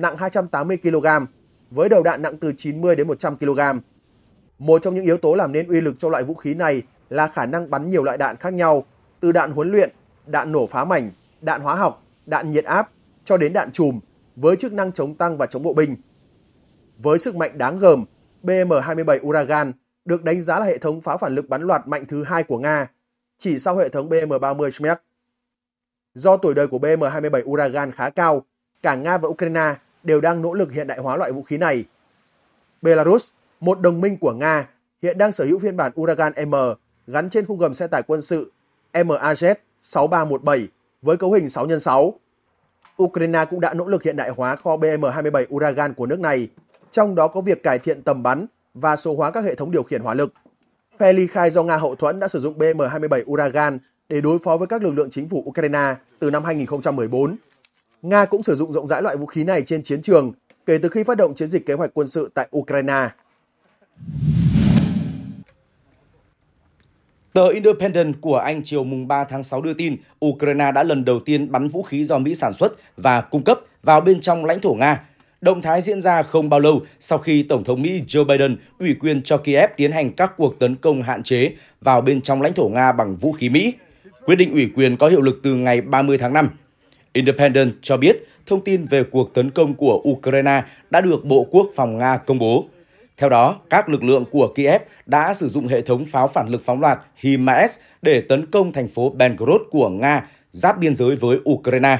nặng 280 kg với đầu đạn nặng từ 90 đến 100 kg. Một trong những yếu tố làm nên uy lực cho loại vũ khí này là khả năng bắn nhiều loại đạn khác nhau, từ đạn huấn luyện, đạn nổ phá mảnh, đạn hóa học, đạn nhiệt áp cho đến đạn chùm với chức năng chống tăng và chống bộ binh. Với sức mạnh đáng gờm, BM-27 Uragan được đánh giá là hệ thống pháo phản lực bắn loạt mạnh thứ hai của Nga, chỉ sau hệ thống BM-30 Shmek. Do tuổi đời của BM-27 Uragan khá cao, cả Nga và Ukraine đều đang nỗ lực hiện đại hóa loại vũ khí này. Belarus một đồng minh của Nga, hiện đang sở hữu phiên bản Uragan M gắn trên khung gầm xe tải quân sự MAZ 6317 với cấu hình 6x6. Ukraine cũng đã nỗ lực hiện đại hóa kho BM-27 Uragan của nước này, trong đó có việc cải thiện tầm bắn và số hóa các hệ thống điều khiển hỏa lực. Phe ly khai do Nga hậu thuẫn đã sử dụng BM-27 Uragan để đối phó với các lực lượng chính phủ Ukraine từ năm 2014. Nga cũng sử dụng rộng rãi loại vũ khí này trên chiến trường kể từ khi phát động chiến dịch kế hoạch quân sự tại Ukraine. Tờ Independent của Anh chiều mùng 3 tháng 6 đưa tin Ukraine đã lần đầu tiên bắn vũ khí do Mỹ sản xuất và cung cấp vào bên trong lãnh thổ Nga. Động thái diễn ra không bao lâu sau khi Tổng thống Mỹ Joe Biden ủy quyền cho Kiev tiến hành các cuộc tấn công hạn chế vào bên trong lãnh thổ Nga bằng vũ khí Mỹ. Quyết định ủy quyền có hiệu lực từ ngày 30 tháng 5. Independent cho biết thông tin về cuộc tấn công của Ukraine đã được Bộ Quốc phòng Nga công bố. Theo đó, các lực lượng của Kiev đã sử dụng hệ thống pháo phản lực phóng loạt HIMARS để tấn công thành phố Belgorod của Nga giáp biên giới với Ukraine.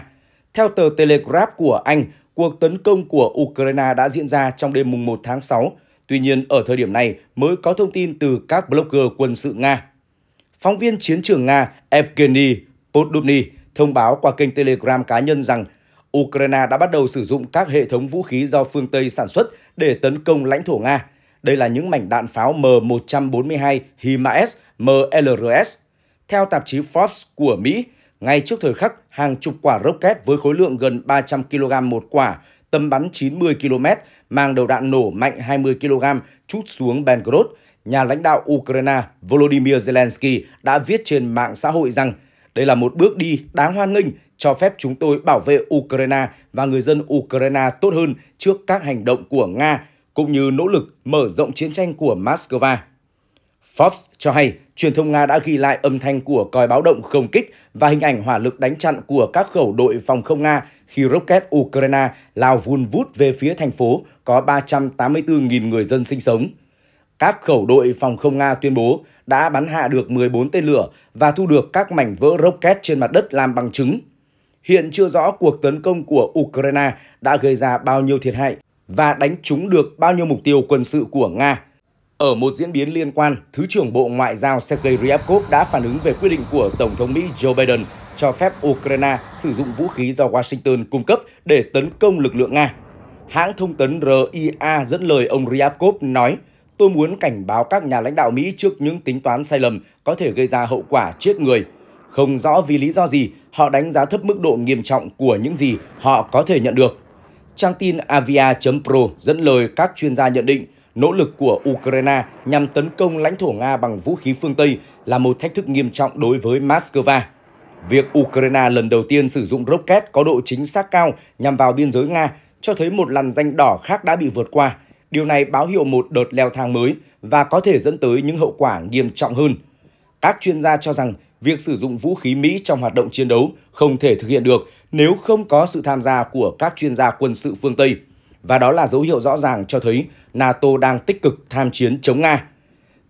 Theo tờ Telegraph của Anh, cuộc tấn công của Ukraine đã diễn ra trong đêm mùng 1 tháng 6. Tuy nhiên, ở thời điểm này mới có thông tin từ các blogger quân sự Nga. Phóng viên chiến trường Nga Evgeny Podubny thông báo qua kênh Telegram cá nhân rằng Ukraine đã bắt đầu sử dụng các hệ thống vũ khí do phương Tây sản xuất để tấn công lãnh thổ Nga. Đây là những mảnh đạn pháo M142 HIMARS, MLRS. Theo tạp chí Forbes của Mỹ, ngay trước thời khắc, hàng chục quả rocket với khối lượng gần 300 kg một quả, tầm bắn 90 km, mang đầu đạn nổ mạnh 20 kg, trút xuống Belgorod, nhà lãnh đạo Ukraine Volodymyr Zelensky đã viết trên mạng xã hội rằng – đây là một bước đi đáng hoan nghênh cho phép chúng tôi bảo vệ Ukraine và người dân Ukraine tốt hơn trước các hành động của Nga cũng như nỗ lực mở rộng chiến tranh của Moscow. Forbes cho hay truyền thông Nga đã ghi lại âm thanh của còi báo động không kích và hình ảnh hỏa lực đánh chặn của các khẩu đội phòng không Nga khi rocket Ukraine lao vun vút về phía thành phố có 384.000 người dân sinh sống. Các khẩu đội phòng không Nga tuyên bố đã bắn hạ được 14 tên lửa và thu được các mảnh vỡ rocket trên mặt đất làm bằng chứng. Hiện chưa rõ cuộc tấn công của Ukraine đã gây ra bao nhiêu thiệt hại và đánh trúng được bao nhiêu mục tiêu quân sự của Nga. Ở một diễn biến liên quan, Thứ trưởng Bộ Ngoại giao Sergei Ryabkov đã phản ứng về quyết định của Tổng thống Mỹ Joe Biden cho phép Ukraine sử dụng vũ khí do Washington cung cấp để tấn công lực lượng Nga. Hãng thông tấn RIA dẫn lời ông Ryabkov nói, Tôi muốn cảnh báo các nhà lãnh đạo Mỹ trước những tính toán sai lầm có thể gây ra hậu quả chết người. Không rõ vì lý do gì, họ đánh giá thấp mức độ nghiêm trọng của những gì họ có thể nhận được. Trang tin avia.pro dẫn lời các chuyên gia nhận định nỗ lực của Ukraine nhằm tấn công lãnh thổ Nga bằng vũ khí phương Tây là một thách thức nghiêm trọng đối với Moscow. Việc Ukraine lần đầu tiên sử dụng rocket có độ chính xác cao nhằm vào biên giới Nga cho thấy một làn danh đỏ khác đã bị vượt qua – Điều này báo hiệu một đợt leo thang mới và có thể dẫn tới những hậu quả nghiêm trọng hơn. Các chuyên gia cho rằng việc sử dụng vũ khí Mỹ trong hoạt động chiến đấu không thể thực hiện được nếu không có sự tham gia của các chuyên gia quân sự phương Tây. Và đó là dấu hiệu rõ ràng cho thấy NATO đang tích cực tham chiến chống Nga.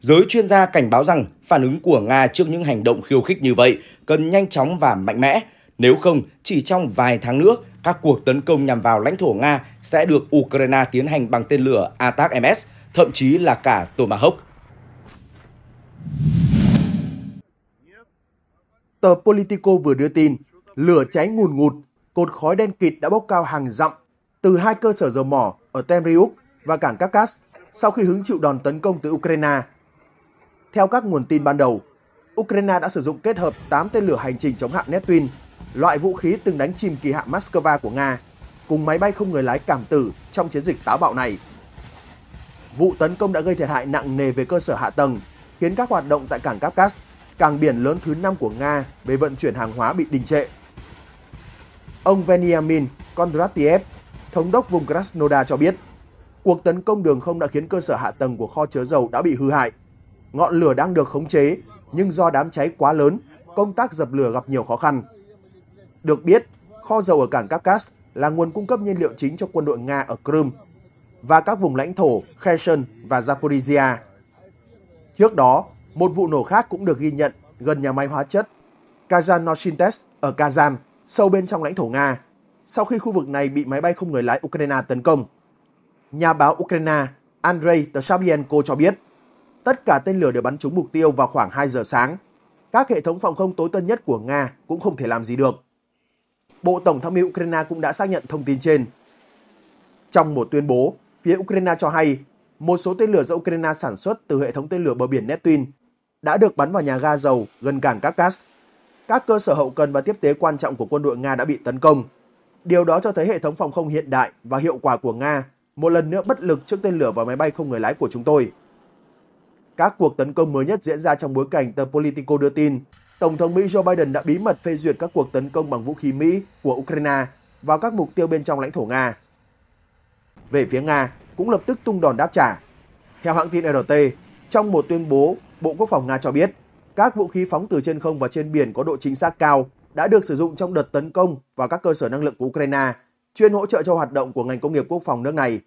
Giới chuyên gia cảnh báo rằng phản ứng của Nga trước những hành động khiêu khích như vậy cần nhanh chóng và mạnh mẽ, nếu không chỉ trong vài tháng nữa các cuộc tấn công nhằm vào lãnh thổ Nga sẽ được Ukraine tiến hành bằng tên lửa ATACMS, thậm chí là cả Tomahawk. Tờ Politico vừa đưa tin, lửa cháy ngùn ngụt, cột khói đen kịt đã bốc cao hàng dặm từ hai cơ sở dầu mỏ ở Temriuk và cảng Kavkaz sau khi hứng chịu đòn tấn công từ Ukraine. Theo các nguồn tin ban đầu, Ukraine đã sử dụng kết hợp 8 tên lửa hành trình chống hạm Neptune loại vũ khí từng đánh chìm kỳ hạ Moscow của Nga, cùng máy bay không người lái cảm tử trong chiến dịch táo bạo này. Vụ tấn công đã gây thiệt hại nặng nề về cơ sở hạ tầng, khiến các hoạt động tại cảng Kavkaz, cảng biển lớn thứ 5 của Nga về vận chuyển hàng hóa bị đình trệ. Ông Veniamin Kondratiev, thống đốc vùng Krasnodar cho biết, cuộc tấn công đường không đã khiến cơ sở hạ tầng của kho chứa dầu đã bị hư hại. Ngọn lửa đang được khống chế, nhưng do đám cháy quá lớn, công tác dập lửa gặp nhiều khó khăn. Được biết, kho dầu ở cảng Kavkaz là nguồn cung cấp nhiên liệu chính cho quân đội Nga ở Crimea và các vùng lãnh thổ Kherson và Zaporizhia. Trước đó, một vụ nổ khác cũng được ghi nhận gần nhà máy hóa chất Kazanoshintest ở Kazan, sâu bên trong lãnh thổ Nga, sau khi khu vực này bị máy bay không người lái Ukraine tấn công. Nhà báo Ukraine Andrei Tsabyenko cho biết, tất cả tên lửa đều bắn trúng mục tiêu vào khoảng 2 giờ sáng. Các hệ thống phòng không tối tân nhất của Nga cũng không thể làm gì được. Bộ Tổng tham mưu Ukraine cũng đã xác nhận thông tin trên. Trong một tuyên bố, phía Ukraine cho hay một số tên lửa do Ukraine sản xuất từ hệ thống tên lửa bờ biển Neptune đã được bắn vào nhà ga dầu gần cảng Kavkaz. Các cơ sở hậu cần và tiếp tế quan trọng của quân đội Nga đã bị tấn công. Điều đó cho thấy hệ thống phòng không hiện đại và hiệu quả của Nga một lần nữa bất lực trước tên lửa và máy bay không người lái của chúng tôi. Các cuộc tấn công mới nhất diễn ra trong bối cảnh tờ Politico đưa tin Tổng thống Mỹ Joe Biden đã bí mật phê duyệt các cuộc tấn công bằng vũ khí Mỹ của Ukraine vào các mục tiêu bên trong lãnh thổ Nga. Về phía Nga, cũng lập tức tung đòn đáp trả. Theo hãng tin e RT, trong một tuyên bố, Bộ Quốc phòng Nga cho biết các vũ khí phóng từ trên không và trên biển có độ chính xác cao đã được sử dụng trong đợt tấn công vào các cơ sở năng lượng của Ukraine, chuyên hỗ trợ cho hoạt động của ngành công nghiệp quốc phòng nước này.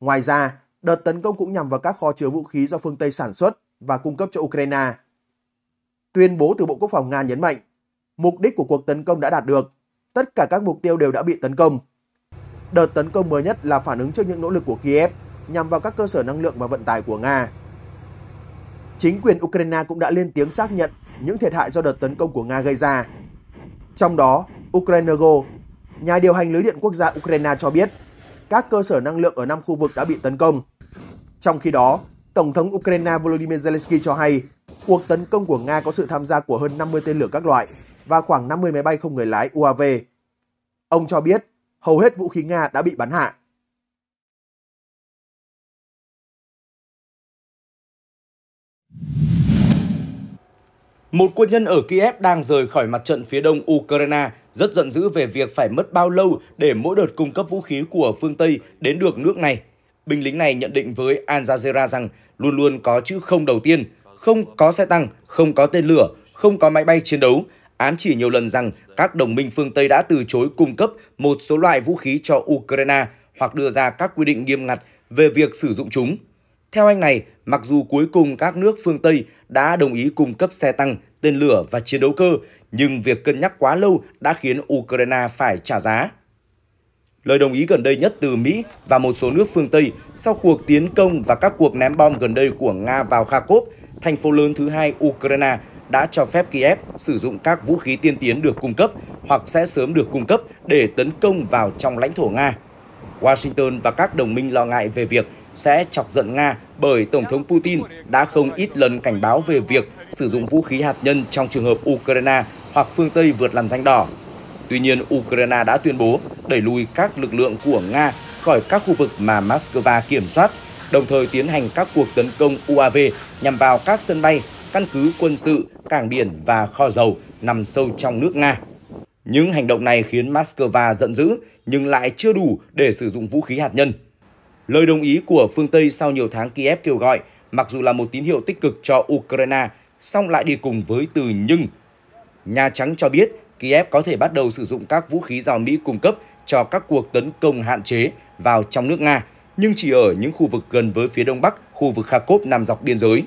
Ngoài ra, đợt tấn công cũng nhằm vào các kho chứa vũ khí do phương Tây sản xuất và cung cấp cho Ukraine, Tuyên bố từ Bộ Quốc phòng Nga nhấn mạnh, mục đích của cuộc tấn công đã đạt được, tất cả các mục tiêu đều đã bị tấn công. Đợt tấn công mới nhất là phản ứng trước những nỗ lực của Kiev nhằm vào các cơ sở năng lượng và vận tải của Nga. Chính quyền Ukraine cũng đã lên tiếng xác nhận những thiệt hại do đợt tấn công của Nga gây ra. Trong đó, Ukrainergo, nhà điều hành lưới điện quốc gia Ukraine cho biết các cơ sở năng lượng ở năm khu vực đã bị tấn công. Trong khi đó, Tổng thống Ukraine Volodymyr Zelensky cho hay Cuộc tấn công của Nga có sự tham gia của hơn 50 tên lửa các loại và khoảng 50 máy bay không người lái UAV. Ông cho biết hầu hết vũ khí Nga đã bị bắn hạ. Một quân nhân ở Kiev đang rời khỏi mặt trận phía đông Ukraine rất giận dữ về việc phải mất bao lâu để mỗi đợt cung cấp vũ khí của phương Tây đến được nước này. Binh lính này nhận định với Al Jazeera rằng luôn luôn có chữ không đầu tiên không có xe tăng, không có tên lửa, không có máy bay chiến đấu, ám chỉ nhiều lần rằng các đồng minh phương Tây đã từ chối cung cấp một số loại vũ khí cho Ukraine hoặc đưa ra các quy định nghiêm ngặt về việc sử dụng chúng. Theo anh này, mặc dù cuối cùng các nước phương Tây đã đồng ý cung cấp xe tăng, tên lửa và chiến đấu cơ, nhưng việc cân nhắc quá lâu đã khiến Ukraine phải trả giá. Lời đồng ý gần đây nhất từ Mỹ và một số nước phương Tây sau cuộc tiến công và các cuộc ném bom gần đây của Nga vào Kharkov thành phố lớn thứ hai Ukraine đã cho phép Kiev sử dụng các vũ khí tiên tiến được cung cấp hoặc sẽ sớm được cung cấp để tấn công vào trong lãnh thổ Nga. Washington và các đồng minh lo ngại về việc sẽ chọc giận Nga bởi Tổng thống Putin đã không ít lần cảnh báo về việc sử dụng vũ khí hạt nhân trong trường hợp Ukraine hoặc phương Tây vượt làn danh đỏ. Tuy nhiên, Ukraine đã tuyên bố đẩy lùi các lực lượng của Nga khỏi các khu vực mà Moscow kiểm soát đồng thời tiến hành các cuộc tấn công UAV nhằm vào các sân bay, căn cứ quân sự, cảng biển và kho dầu nằm sâu trong nước Nga. Những hành động này khiến Moscow giận dữ nhưng lại chưa đủ để sử dụng vũ khí hạt nhân. Lời đồng ý của phương Tây sau nhiều tháng Kiev kêu gọi, mặc dù là một tín hiệu tích cực cho Ukraine, song lại đi cùng với từ nhưng. Nhà Trắng cho biết Kiev có thể bắt đầu sử dụng các vũ khí do Mỹ cung cấp cho các cuộc tấn công hạn chế vào trong nước Nga nhưng chỉ ở những khu vực gần với phía đông bắc, khu vực Kharkov nằm dọc biên giới.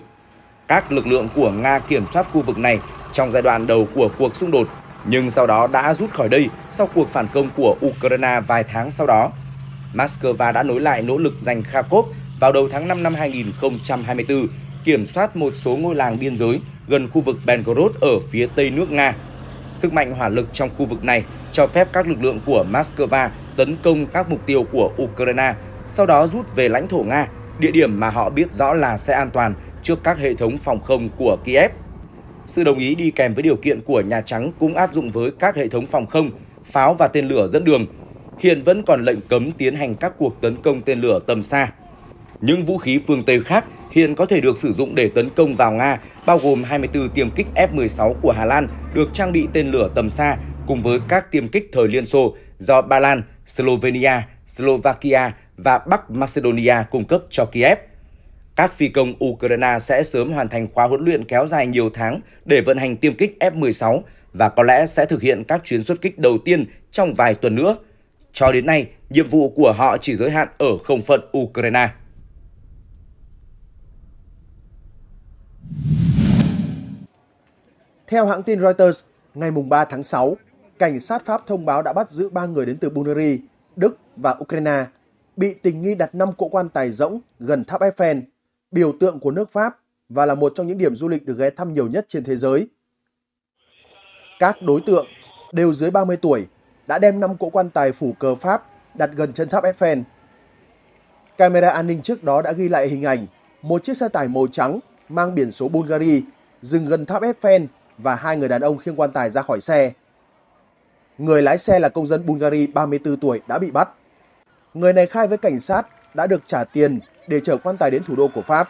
Các lực lượng của Nga kiểm soát khu vực này trong giai đoạn đầu của cuộc xung đột, nhưng sau đó đã rút khỏi đây sau cuộc phản công của Ukraine vài tháng sau đó. Moscow đã nối lại nỗ lực giành Kharkov vào đầu tháng 5 năm 2024, kiểm soát một số ngôi làng biên giới gần khu vực Belgorod ở phía tây nước Nga. Sức mạnh hỏa lực trong khu vực này cho phép các lực lượng của Moscow tấn công các mục tiêu của Ukraine sau đó rút về lãnh thổ Nga, địa điểm mà họ biết rõ là sẽ an toàn trước các hệ thống phòng không của Kiev. Sự đồng ý đi kèm với điều kiện của Nhà Trắng cũng áp dụng với các hệ thống phòng không, pháo và tên lửa dẫn đường. Hiện vẫn còn lệnh cấm tiến hành các cuộc tấn công tên lửa tầm xa. Những vũ khí phương Tây khác hiện có thể được sử dụng để tấn công vào Nga, bao gồm 24 tiêm kích F-16 của Hà Lan được trang bị tên lửa tầm xa cùng với các tiêm kích thời Liên Xô do Ba Lan, Slovenia, Slovakia và Bắc Macedonia cung cấp cho Kiev. Các phi công Ukraine sẽ sớm hoàn thành khóa huấn luyện kéo dài nhiều tháng để vận hành tiêm kích F-16 và có lẽ sẽ thực hiện các chuyến xuất kích đầu tiên trong vài tuần nữa. Cho đến nay, nhiệm vụ của họ chỉ giới hạn ở không phận Ukraine. Theo hãng tin Reuters, ngày 3 tháng 6, cảnh sát Pháp thông báo đã bắt giữ 3 người đến từ Bulgaria, Đức và Ukraine bị tình nghi đặt năm cỗ quan tài rỗng gần tháp Eiffel, biểu tượng của nước Pháp và là một trong những điểm du lịch được ghé thăm nhiều nhất trên thế giới. Các đối tượng đều dưới 30 tuổi đã đem năm cỗ quan tài phủ cờ Pháp đặt gần chân tháp Eiffel. Camera an ninh trước đó đã ghi lại hình ảnh một chiếc xe tải màu trắng mang biển số Bulgari dừng gần tháp Eiffel và hai người đàn ông khiêng quan tài ra khỏi xe. Người lái xe là công dân Bulgari 34 tuổi đã bị bắt. Người này khai với cảnh sát đã được trả tiền để chở quan tài đến thủ đô của Pháp.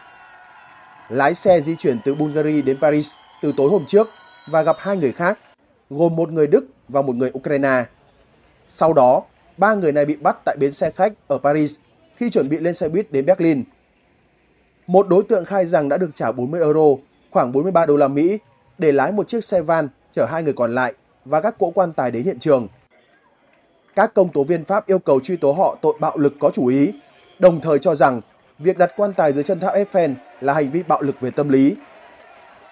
Lái xe di chuyển từ Bulgaria đến Paris từ tối hôm trước và gặp hai người khác, gồm một người Đức và một người Ukraine. Sau đó, ba người này bị bắt tại bến xe khách ở Paris khi chuẩn bị lên xe buýt đến Berlin. Một đối tượng khai rằng đã được trả 40 euro, khoảng 43 đô la Mỹ, để lái một chiếc xe van chở hai người còn lại và các cỗ quan tài đến hiện trường – các công tố viên Pháp yêu cầu truy tố họ tội bạo lực có chủ ý, đồng thời cho rằng việc đặt quan tài dưới chân tháp Eiffel là hành vi bạo lực về tâm lý.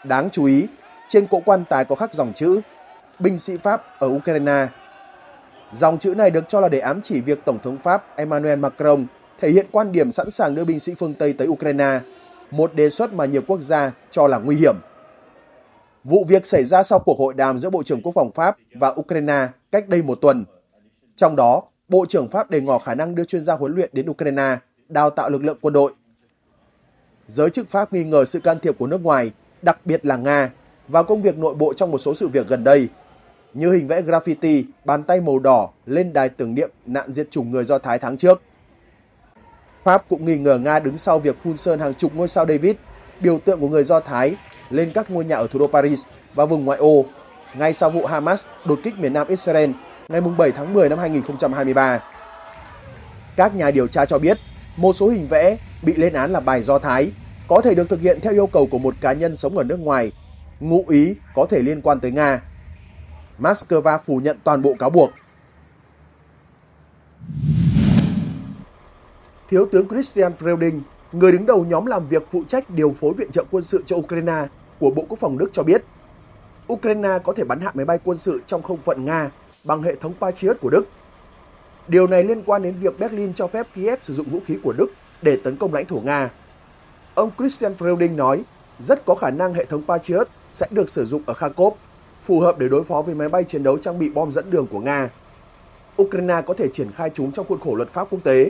Đáng chú ý, trên cỗ quan tài có khắc dòng chữ binh sĩ Pháp ở Ukraine. Dòng chữ này được cho là để ám chỉ việc Tổng thống Pháp Emmanuel Macron thể hiện quan điểm sẵn sàng đưa binh sĩ phương Tây tới Ukraine, một đề xuất mà nhiều quốc gia cho là nguy hiểm. Vụ việc xảy ra sau cuộc hội đàm giữa Bộ trưởng Quốc phòng Pháp và Ukraine cách đây một tuần – trong đó, Bộ trưởng Pháp đề ngỏ khả năng đưa chuyên gia huấn luyện đến Ukraine đào tạo lực lượng quân đội. Giới chức Pháp nghi ngờ sự can thiệp của nước ngoài, đặc biệt là Nga, vào công việc nội bộ trong một số sự việc gần đây, như hình vẽ graffiti bàn tay màu đỏ lên đài tưởng niệm nạn diệt chủng người Do Thái tháng trước. Pháp cũng nghi ngờ Nga đứng sau việc phun sơn hàng chục ngôi sao David, biểu tượng của người Do Thái, lên các ngôi nhà ở thủ đô Paris và vùng ngoại ô, ngay sau vụ Hamas đột kích miền nam Israel ngày 7 tháng 10 năm 2023. Các nhà điều tra cho biết, một số hình vẽ bị lên án là bài Do Thái có thể được thực hiện theo yêu cầu của một cá nhân sống ở nước ngoài, ngụ ý có thể liên quan tới Nga. Moscow phủ nhận toàn bộ cáo buộc. Thiếu tướng Christian Freuding, người đứng đầu nhóm làm việc phụ trách điều phối viện trợ quân sự cho Ukraine của Bộ Quốc phòng Đức cho biết, Ukraine có thể bắn hạ máy bay quân sự trong không phận Nga bằng hệ thống Patriot của Đức. Điều này liên quan đến việc Berlin cho phép Kiev sử dụng vũ khí của Đức để tấn công lãnh thổ Nga. Ông Christian Freuding nói, rất có khả năng hệ thống Patriot sẽ được sử dụng ở Kharkov, phù hợp để đối phó với máy bay chiến đấu trang bị bom dẫn đường của Nga. Ukraine có thể triển khai chúng trong khuôn khổ luật pháp quốc tế.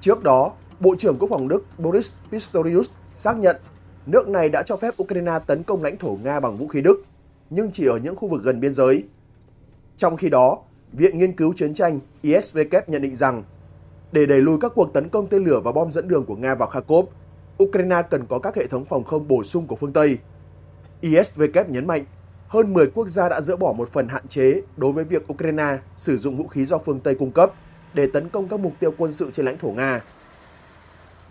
Trước đó, Bộ trưởng Quốc phòng Đức Boris Pistorius xác nhận nước này đã cho phép Ukraine tấn công lãnh thổ Nga bằng vũ khí Đức, nhưng chỉ ở những khu vực gần biên giới. Trong khi đó, Viện Nghiên cứu Chiến tranh ISVK nhận định rằng để đẩy lùi các cuộc tấn công tên lửa và bom dẫn đường của Nga vào Kharkov, Ukraine cần có các hệ thống phòng không bổ sung của phương Tây. ISVK nhấn mạnh, hơn 10 quốc gia đã dỡ bỏ một phần hạn chế đối với việc Ukraine sử dụng vũ khí do phương Tây cung cấp để tấn công các mục tiêu quân sự trên lãnh thổ Nga.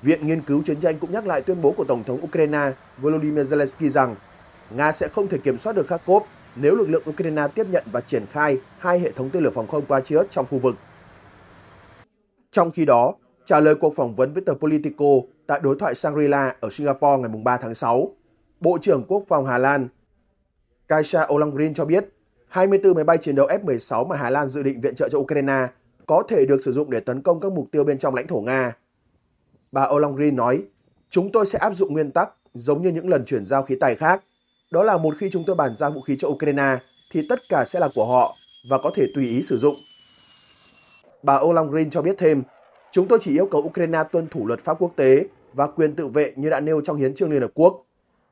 Viện Nghiên cứu Chiến tranh cũng nhắc lại tuyên bố của Tổng thống Ukraine Volodymyr Zelensky rằng Nga sẽ không thể kiểm soát được Kharkov nếu lực lượng Ukraine tiếp nhận và triển khai hai hệ thống tên lửa phòng không Patriot trong khu vực. Trong khi đó, trả lời cuộc phỏng vấn với tờ Politico tại đối thoại Shangri-La ở Singapore ngày 3 tháng 6, Bộ trưởng Quốc phòng Hà Lan Kaisa Ollongren cho biết 24 máy bay chiến đấu F-16 mà Hà Lan dự định viện trợ cho Ukraine có thể được sử dụng để tấn công các mục tiêu bên trong lãnh thổ Nga. Bà Ollongren nói, chúng tôi sẽ áp dụng nguyên tắc giống như những lần chuyển giao khí tài khác, đó là một khi chúng tôi bàn giao vũ khí cho Ukraine thì tất cả sẽ là của họ và có thể tùy ý sử dụng. Bà Olam Green cho biết thêm, chúng tôi chỉ yêu cầu Ukraine tuân thủ luật pháp quốc tế và quyền tự vệ như đã nêu trong hiến trương Liên Hợp Quốc,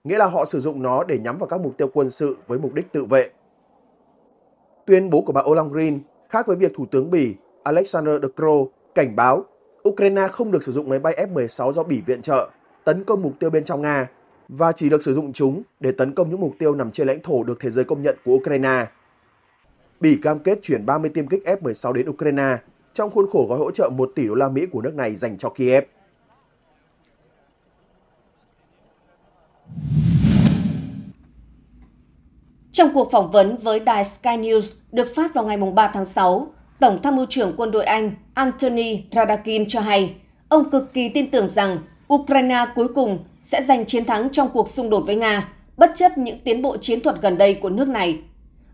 nghĩa là họ sử dụng nó để nhắm vào các mục tiêu quân sự với mục đích tự vệ. Tuyên bố của bà Olam Green khác với việc Thủ tướng Bỉ Alexander De Croo cảnh báo Ukraine không được sử dụng máy bay F-16 do Bỉ viện trợ tấn công mục tiêu bên trong Nga và chỉ được sử dụng chúng để tấn công những mục tiêu nằm trên lãnh thổ được thế giới công nhận của Ukraine. Bỉ cam kết chuyển 30 tiêm kích F-16 đến Ukraine trong khuôn khổ gói hỗ trợ 1 tỷ đô la Mỹ của nước này dành cho Kiev. Trong cuộc phỏng vấn với đài Sky News được phát vào ngày 3 tháng 6, Tổng tham mưu trưởng quân đội Anh Anthony Radakin cho hay ông cực kỳ tin tưởng rằng Ukraine cuối cùng sẽ giành chiến thắng trong cuộc xung đột với Nga, bất chấp những tiến bộ chiến thuật gần đây của nước này.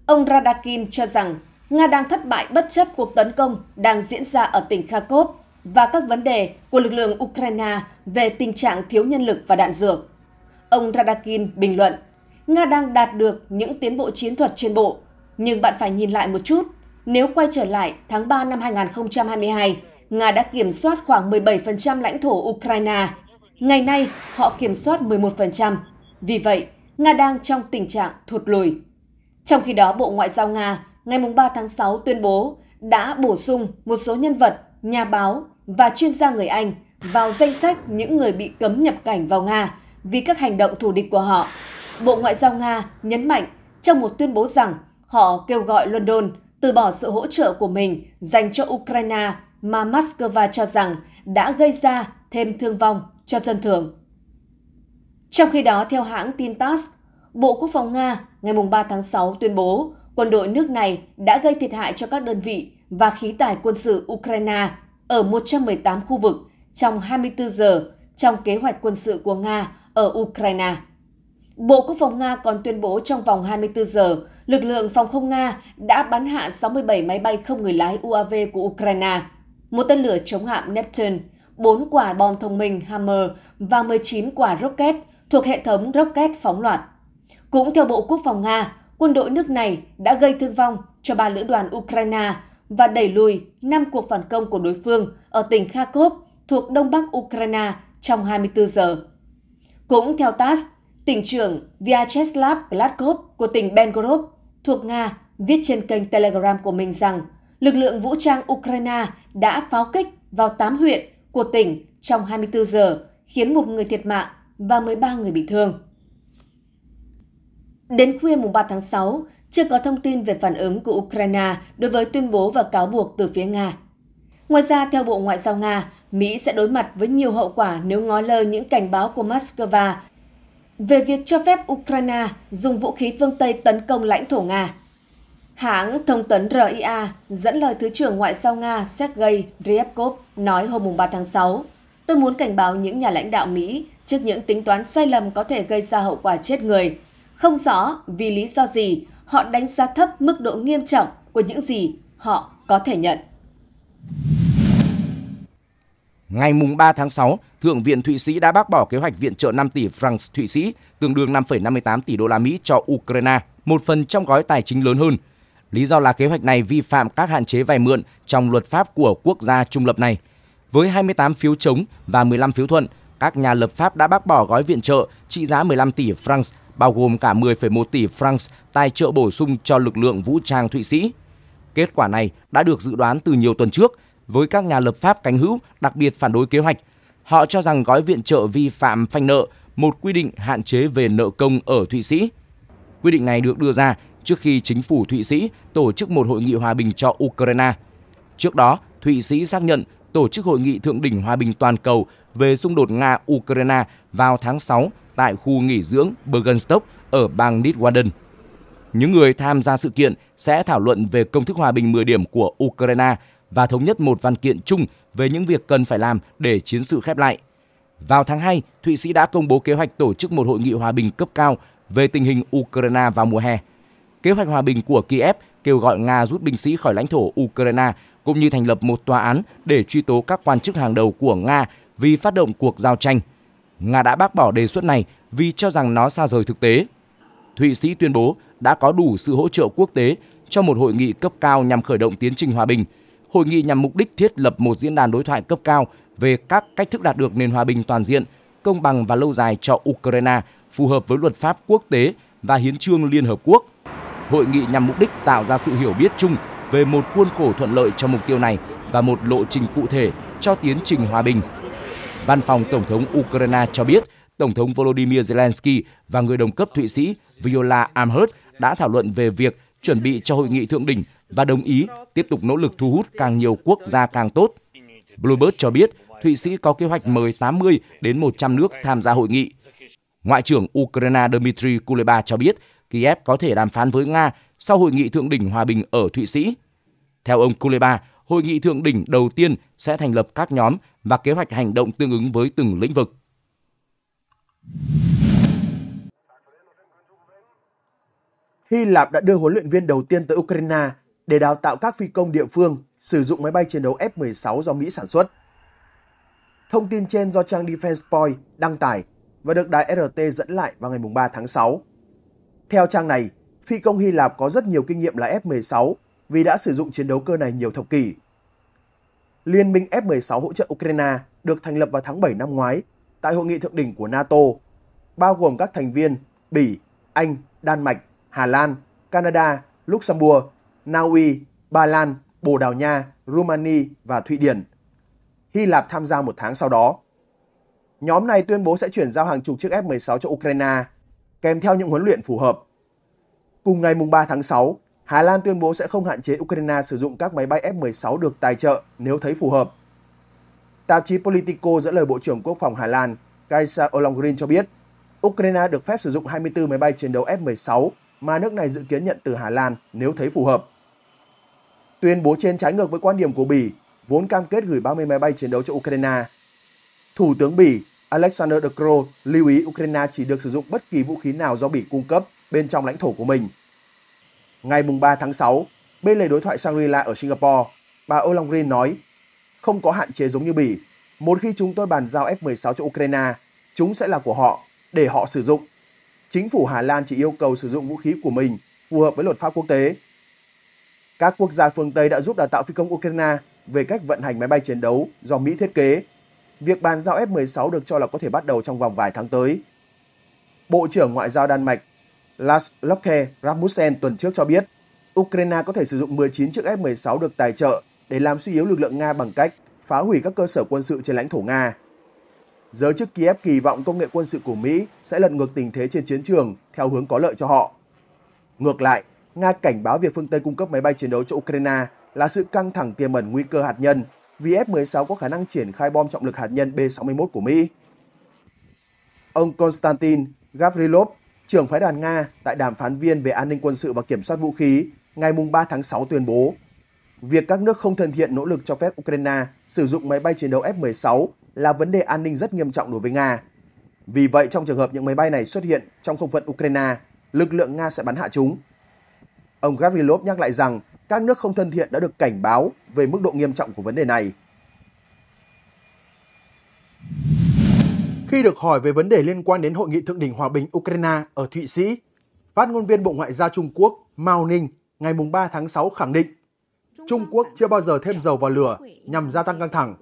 Ông Radakin cho rằng Nga đang thất bại bất chấp cuộc tấn công đang diễn ra ở tỉnh Kharkov và các vấn đề của lực lượng Ukraine về tình trạng thiếu nhân lực và đạn dược. Ông Radakin bình luận, Nga đang đạt được những tiến bộ chiến thuật trên bộ, nhưng bạn phải nhìn lại một chút. Nếu quay trở lại tháng 3 năm 2022, Nga đã kiểm soát khoảng 17% lãnh thổ Ukraine. Ngày nay, họ kiểm soát 11%. Vì vậy, Nga đang trong tình trạng thụt lùi. Trong khi đó, Bộ Ngoại giao Nga ngày 3 tháng 6 tuyên bố đã bổ sung một số nhân vật, nhà báo và chuyên gia người Anh vào danh sách những người bị cấm nhập cảnh vào Nga vì các hành động thù địch của họ. Bộ Ngoại giao Nga nhấn mạnh trong một tuyên bố rằng họ kêu gọi London từ bỏ sự hỗ trợ của mình dành cho Ukraine mà Moscow cho rằng đã gây ra thêm thương vong cho dân thường. Trong khi đó, theo hãng tin TASS, Bộ Quốc phòng Nga ngày 3 tháng 6 tuyên bố quân đội nước này đã gây thiệt hại cho các đơn vị và khí tài quân sự Ukraine ở 118 khu vực trong 24 giờ trong kế hoạch quân sự của Nga ở Ukraine. Bộ Quốc phòng Nga còn tuyên bố trong vòng 24 giờ, lực lượng phòng không Nga đã bắn hạ 67 máy bay không người lái UAV của Ukraine, một tên lửa chống hạm Neptune, 4 quả bom thông minh Hammer và 19 quả rocket thuộc hệ thống rocket phóng loạt. Cũng theo Bộ Quốc phòng Nga, quân đội nước này đã gây thương vong cho ba lữ đoàn Ukraine và đẩy lùi 5 cuộc phản công của đối phương ở tỉnh Kharkov thuộc đông bắc Ukraine trong 24 giờ. Cũng theo TASS, tỉnh trưởng Vyacheslav Gladkov của tỉnh Belgorod thuộc Nga viết trên kênh Telegram của mình rằng lực lượng vũ trang Ukraine đã pháo kích vào 8 huyện của tỉnh trong 24 giờ, khiến một người thiệt mạng và 13 người bị thương. Đến khuya mùng 3 tháng 6, chưa có thông tin về phản ứng của Ukraine đối với tuyên bố và cáo buộc từ phía Nga. Ngoài ra, theo Bộ Ngoại giao Nga, Mỹ sẽ đối mặt với nhiều hậu quả nếu ngó lơ những cảnh báo của Moscow về việc cho phép Ukraine dùng vũ khí phương Tây tấn công lãnh thổ Nga. Hãng thông tấn RIA dẫn lời Thứ trưởng Ngoại giao Nga Sergei Ryabkov nói hôm 3 tháng 6, Tôi muốn cảnh báo những nhà lãnh đạo Mỹ trước những tính toán sai lầm có thể gây ra hậu quả chết người. Không rõ vì lý do gì họ đánh giá thấp mức độ nghiêm trọng của những gì họ có thể nhận. Ngày 3 tháng 6, Thượng viện Thụy Sĩ đã bác bỏ kế hoạch viện trợ 5 tỷ francs Thụy Sĩ, tương đương 5,58 tỷ đô la Mỹ cho Ukraine, một phần trong gói tài chính lớn hơn – Lý do là kế hoạch này vi phạm các hạn chế vay mượn trong luật pháp của quốc gia trung lập này. Với 28 phiếu chống và 15 phiếu thuận, các nhà lập pháp đã bác bỏ gói viện trợ trị giá 15 tỷ francs, bao gồm cả 10,1 tỷ francs tài trợ bổ sung cho lực lượng vũ trang Thụy Sĩ. Kết quả này đã được dự đoán từ nhiều tuần trước với các nhà lập pháp cánh hữu đặc biệt phản đối kế hoạch. Họ cho rằng gói viện trợ vi phạm phanh nợ, một quy định hạn chế về nợ công ở Thụy Sĩ. Quy định này được đưa ra trước khi chính phủ Thụy Sĩ tổ chức một hội nghị hòa bình cho Ukraine. Trước đó, Thụy Sĩ xác nhận tổ chức hội nghị thượng đỉnh hòa bình toàn cầu về xung đột Nga-Ukraine vào tháng 6 tại khu nghỉ dưỡng Bergenstock ở bang Nidwalden. Những người tham gia sự kiện sẽ thảo luận về công thức hòa bình 10 điểm của Ukraine và thống nhất một văn kiện chung về những việc cần phải làm để chiến sự khép lại. Vào tháng 2, Thụy Sĩ đã công bố kế hoạch tổ chức một hội nghị hòa bình cấp cao về tình hình Ukraine vào mùa hè – kế hoạch hòa bình của Kiev kêu gọi Nga rút binh sĩ khỏi lãnh thổ Ukraine cũng như thành lập một tòa án để truy tố các quan chức hàng đầu của Nga vì phát động cuộc giao tranh. Nga đã bác bỏ đề xuất này vì cho rằng nó xa rời thực tế. Thụy Sĩ tuyên bố đã có đủ sự hỗ trợ quốc tế cho một hội nghị cấp cao nhằm khởi động tiến trình hòa bình. Hội nghị nhằm mục đích thiết lập một diễn đàn đối thoại cấp cao về các cách thức đạt được nền hòa bình toàn diện, công bằng và lâu dài cho Ukraine phù hợp với luật pháp quốc tế và hiến trương Liên Hợp Quốc hội nghị nhằm mục đích tạo ra sự hiểu biết chung về một khuôn khổ thuận lợi cho mục tiêu này và một lộ trình cụ thể cho tiến trình hòa bình. Văn phòng Tổng thống Ukraine cho biết, Tổng thống Volodymyr Zelensky và người đồng cấp Thụy Sĩ Viola Amherd đã thảo luận về việc chuẩn bị cho hội nghị thượng đỉnh và đồng ý tiếp tục nỗ lực thu hút càng nhiều quốc gia càng tốt. Bloomberg cho biết Thụy Sĩ có kế hoạch mời 80 đến 100 nước tham gia hội nghị. Ngoại trưởng Ukraine Dmitry Kuleba cho biết Kiev có thể đàm phán với Nga sau hội nghị thượng đỉnh hòa bình ở Thụy Sĩ. Theo ông Kuleba, hội nghị thượng đỉnh đầu tiên sẽ thành lập các nhóm và kế hoạch hành động tương ứng với từng lĩnh vực. Hy Lạp đã đưa huấn luyện viên đầu tiên tới Ukraine để đào tạo các phi công địa phương sử dụng máy bay chiến đấu F-16 do Mỹ sản xuất. Thông tin trên do trang Defense Point đăng tải và được đài RT dẫn lại vào ngày 3 tháng 6. Theo trang này, phi công Hy Lạp có rất nhiều kinh nghiệm là F-16 vì đã sử dụng chiến đấu cơ này nhiều thập kỷ. Liên minh F-16 hỗ trợ Ukraine được thành lập vào tháng 7 năm ngoái tại hội nghị thượng đỉnh của NATO, bao gồm các thành viên Bỉ, Anh, Đan Mạch, Hà Lan, Canada, Luxembourg, Na Uy, Ba Lan, Bồ Đào Nha, Rumani và Thụy Điển. Hy Lạp tham gia một tháng sau đó. Nhóm này tuyên bố sẽ chuyển giao hàng chục chiếc F-16 cho Ukraine kèm theo những huấn luyện phù hợp. Cùng ngày 3 tháng 6, Hà Lan tuyên bố sẽ không hạn chế Ukraine sử dụng các máy bay F-16 được tài trợ nếu thấy phù hợp. Tạp chí Politico dẫn lời Bộ trưởng Quốc phòng Hà Lan Kaisa Ollongren cho biết, Ukraine được phép sử dụng 24 máy bay chiến đấu F-16 mà nước này dự kiến nhận từ Hà Lan nếu thấy phù hợp. Tuyên bố trên trái ngược với quan điểm của Bỉ, vốn cam kết gửi 30 máy bay chiến đấu cho Ukraine. Thủ tướng Bỉ Alexander De Croo lưu ý Ukraine chỉ được sử dụng bất kỳ vũ khí nào do Bỉ cung cấp bên trong lãnh thổ của mình. Ngày 3 tháng 6, bên lề đối thoại Shangri-La ở Singapore, bà Olong Rin nói, không có hạn chế giống như Bỉ, một khi chúng tôi bàn giao F-16 cho Ukraine, chúng sẽ là của họ, để họ sử dụng. Chính phủ Hà Lan chỉ yêu cầu sử dụng vũ khí của mình phù hợp với luật pháp quốc tế. Các quốc gia phương Tây đã giúp đào tạo phi công Ukraine về cách vận hành máy bay chiến đấu do Mỹ thiết kế việc bàn giao F-16 được cho là có thể bắt đầu trong vòng vài tháng tới. Bộ trưởng Ngoại giao Đan Mạch Lars Locke Rasmussen tuần trước cho biết, Ukraine có thể sử dụng 19 chiếc F-16 được tài trợ để làm suy yếu lực lượng Nga bằng cách phá hủy các cơ sở quân sự trên lãnh thổ Nga. Giới chức Kiev kỳ vọng công nghệ quân sự của Mỹ sẽ lật ngược tình thế trên chiến trường theo hướng có lợi cho họ. Ngược lại, Nga cảnh báo việc phương Tây cung cấp máy bay chiến đấu cho Ukraine là sự căng thẳng tiềm ẩn nguy cơ hạt nhân vì F-16 có khả năng triển khai bom trọng lực hạt nhân B-61 của Mỹ. Ông Konstantin Gavrilov, trưởng phái đoàn Nga tại đàm phán viên về an ninh quân sự và kiểm soát vũ khí, ngày 3 tháng 6 tuyên bố, việc các nước không thân thiện nỗ lực cho phép Ukraine sử dụng máy bay chiến đấu F-16 là vấn đề an ninh rất nghiêm trọng đối với Nga. Vì vậy, trong trường hợp những máy bay này xuất hiện trong không phận Ukraine, lực lượng Nga sẽ bắn hạ chúng. Ông Gavrilov nhắc lại rằng các nước không thân thiện đã được cảnh báo về mức độ nghiêm trọng của vấn đề này. Khi được hỏi về vấn đề liên quan đến hội nghị thượng đỉnh hòa bình Ukraine ở Thụy Sĩ, phát ngôn viên Bộ Ngoại giao Trung Quốc Mao Ninh ngày 3 tháng 6 khẳng định Trung Quốc chưa bao giờ thêm dầu vào lửa nhằm gia tăng căng thẳng.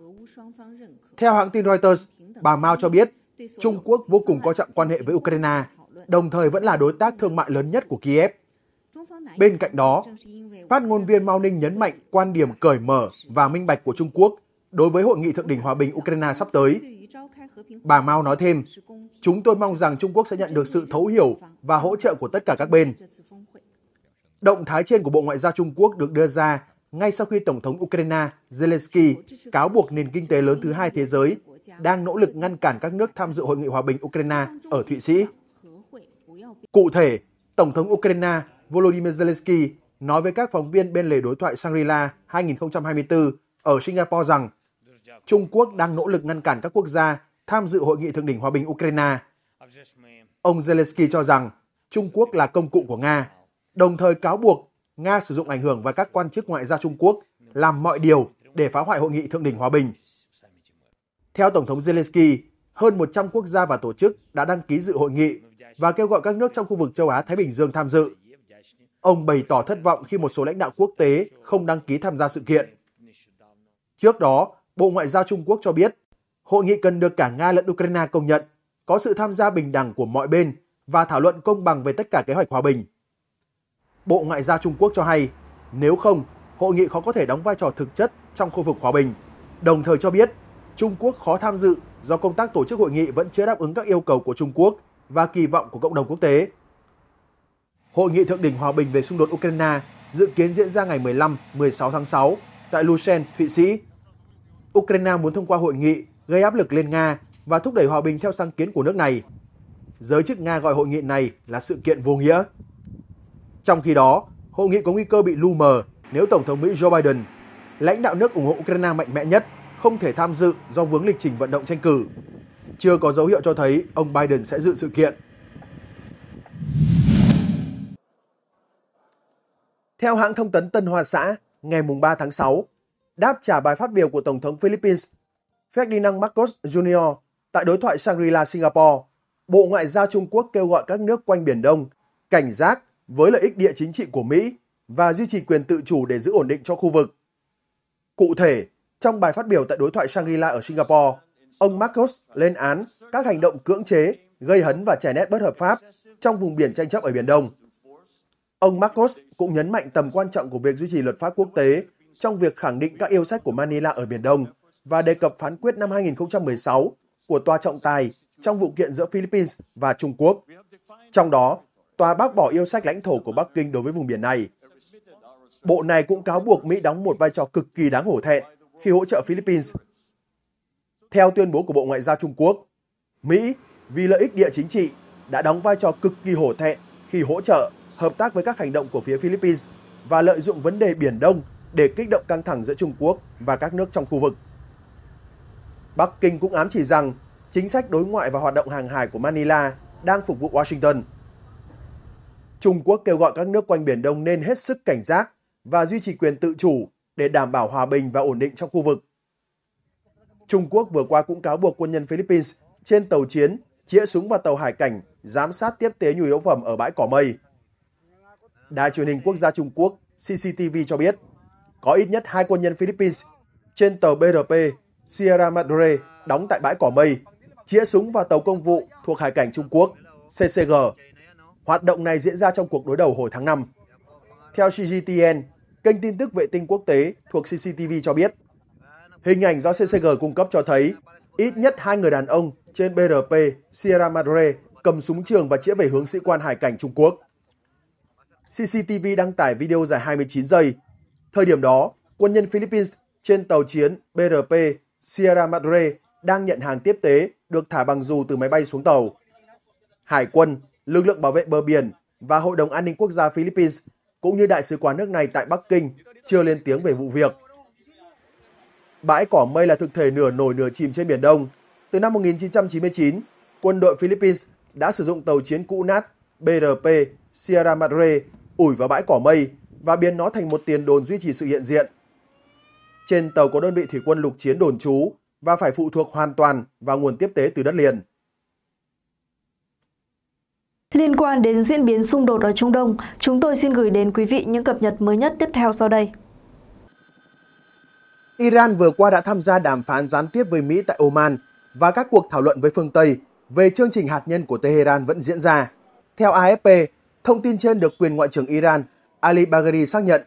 Theo hãng tin Reuters, bà Mao cho biết Trung Quốc vô cùng coi trọng quan hệ với Ukraine, đồng thời vẫn là đối tác thương mại lớn nhất của Kiev. Bên cạnh đó, Phát ngôn viên Mao Ninh nhấn mạnh quan điểm cởi mở và minh bạch của Trung Quốc đối với hội nghị thượng đỉnh hòa bình Ukraine sắp tới. Bà Mao nói thêm, chúng tôi mong rằng Trung Quốc sẽ nhận được sự thấu hiểu và hỗ trợ của tất cả các bên. Động thái trên của Bộ Ngoại giao Trung Quốc được đưa ra ngay sau khi Tổng thống Ukraine Zelensky cáo buộc nền kinh tế lớn thứ hai thế giới đang nỗ lực ngăn cản các nước tham dự Hội nghị Hòa bình Ukraine ở Thụy Sĩ. Cụ thể, Tổng thống Ukraine Volodymyr Zelensky nói với các phóng viên bên lề đối thoại Shangri-La 2024 ở Singapore rằng Trung Quốc đang nỗ lực ngăn cản các quốc gia tham dự hội nghị thượng đỉnh hòa bình Ukraine. Ông Zelensky cho rằng Trung Quốc là công cụ của Nga, đồng thời cáo buộc Nga sử dụng ảnh hưởng và các quan chức ngoại giao Trung Quốc làm mọi điều để phá hoại hội nghị thượng đỉnh hòa bình. Theo Tổng thống Zelensky, hơn 100 quốc gia và tổ chức đã đăng ký dự hội nghị và kêu gọi các nước trong khu vực châu Á-Thái Bình Dương tham dự. Ông bày tỏ thất vọng khi một số lãnh đạo quốc tế không đăng ký tham gia sự kiện. Trước đó, Bộ Ngoại giao Trung Quốc cho biết, hội nghị cần được cả Nga lẫn Ukraine công nhận, có sự tham gia bình đẳng của mọi bên và thảo luận công bằng về tất cả kế hoạch hòa bình. Bộ Ngoại giao Trung Quốc cho hay, nếu không, hội nghị khó có thể đóng vai trò thực chất trong khu vực hòa bình. Đồng thời cho biết, Trung Quốc khó tham dự do công tác tổ chức hội nghị vẫn chưa đáp ứng các yêu cầu của Trung Quốc và kỳ vọng của cộng đồng quốc tế. Hội nghị thượng đỉnh hòa bình về xung đột Ukraine dự kiến diễn ra ngày 15-16 tháng 6 tại Lucerne, Thụy Sĩ. Ukraine muốn thông qua hội nghị gây áp lực lên Nga và thúc đẩy hòa bình theo sáng kiến của nước này. Giới chức Nga gọi hội nghị này là sự kiện vô nghĩa. Trong khi đó, hội nghị có nguy cơ bị lu mờ nếu Tổng thống Mỹ Joe Biden, lãnh đạo nước ủng hộ Ukraine mạnh mẽ nhất, không thể tham dự do vướng lịch trình vận động tranh cử. Chưa có dấu hiệu cho thấy ông Biden sẽ dự sự kiện. Theo hãng thông tấn Tân Hoa Xã, ngày 3 tháng 6, đáp trả bài phát biểu của Tổng thống Philippines Ferdinand Marcos Jr. tại đối thoại Shangri-La Singapore, Bộ Ngoại giao Trung Quốc kêu gọi các nước quanh Biển Đông cảnh giác với lợi ích địa chính trị của Mỹ và duy trì quyền tự chủ để giữ ổn định cho khu vực. Cụ thể, trong bài phát biểu tại đối thoại Shangri-La ở Singapore, ông Marcos lên án các hành động cưỡng chế, gây hấn và chèn ép bất hợp pháp trong vùng biển tranh chấp ở Biển Đông. Ông Marcos cũng nhấn mạnh tầm quan trọng của việc duy trì luật pháp quốc tế trong việc khẳng định các yêu sách của Manila ở Biển Đông và đề cập phán quyết năm 2016 của Tòa trọng tài trong vụ kiện giữa Philippines và Trung Quốc. Trong đó, tòa bác bỏ yêu sách lãnh thổ của Bắc Kinh đối với vùng biển này. Bộ này cũng cáo buộc Mỹ đóng một vai trò cực kỳ đáng hổ thẹn khi hỗ trợ Philippines. Theo tuyên bố của Bộ Ngoại giao Trung Quốc, Mỹ vì lợi ích địa chính trị đã đóng vai trò cực kỳ hổ thẹn khi hỗ trợ hợp tác với các hành động của phía Philippines và lợi dụng vấn đề Biển Đông để kích động căng thẳng giữa Trung Quốc và các nước trong khu vực. Bắc Kinh cũng ám chỉ rằng chính sách đối ngoại và hoạt động hàng hải của Manila đang phục vụ Washington. Trung Quốc kêu gọi các nước quanh Biển Đông nên hết sức cảnh giác và duy trì quyền tự chủ để đảm bảo hòa bình và ổn định trong khu vực. Trung Quốc vừa qua cũng cáo buộc quân nhân Philippines trên tàu chiến chĩa súng vào tàu hải cảnh giám sát tiếp tế nhu yếu phẩm ở bãi cỏ mây Đài truyền hình quốc gia Trung Quốc CCTV cho biết có ít nhất hai quân nhân Philippines trên tàu BRP Sierra Madre đóng tại bãi cỏ mây chĩa súng vào tàu công vụ thuộc hải cảnh Trung Quốc CCG. Hoạt động này diễn ra trong cuộc đối đầu hồi tháng 5. Theo CGTN, kênh tin tức vệ tinh quốc tế thuộc CCTV cho biết, hình ảnh do CCG cung cấp cho thấy ít nhất hai người đàn ông trên BRP Sierra Madre cầm súng trường và chĩa về hướng sĩ quan hải cảnh Trung Quốc. CCTV đăng tải video dài 29 giây. Thời điểm đó, quân nhân Philippines trên tàu chiến BRP Sierra Madre đang nhận hàng tiếp tế được thả bằng dù từ máy bay xuống tàu. Hải quân, lực lượng bảo vệ bờ biển và Hội đồng An ninh Quốc gia Philippines cũng như Đại sứ quán nước này tại Bắc Kinh chưa lên tiếng về vụ việc. Bãi cỏ mây là thực thể nửa nổi nửa chìm trên Biển Đông. Từ năm 1999, quân đội Philippines đã sử dụng tàu chiến cũ nát BRP Sierra Madre ủi vào bãi cỏ mây và biến nó thành một tiền đồn duy trì sự hiện diện. Trên tàu có đơn vị thủy quân lục chiến đồn trú và phải phụ thuộc hoàn toàn vào nguồn tiếp tế từ đất liền. Liên quan đến diễn biến xung đột ở Trung Đông, chúng tôi xin gửi đến quý vị những cập nhật mới nhất tiếp theo sau đây. Iran vừa qua đã tham gia đàm phán gián tiếp với Mỹ tại Oman và các cuộc thảo luận với phương Tây về chương trình hạt nhân của Tehran vẫn diễn ra. Theo AFP, Thông tin trên được quyền Ngoại trưởng Iran Ali Bagheri xác nhận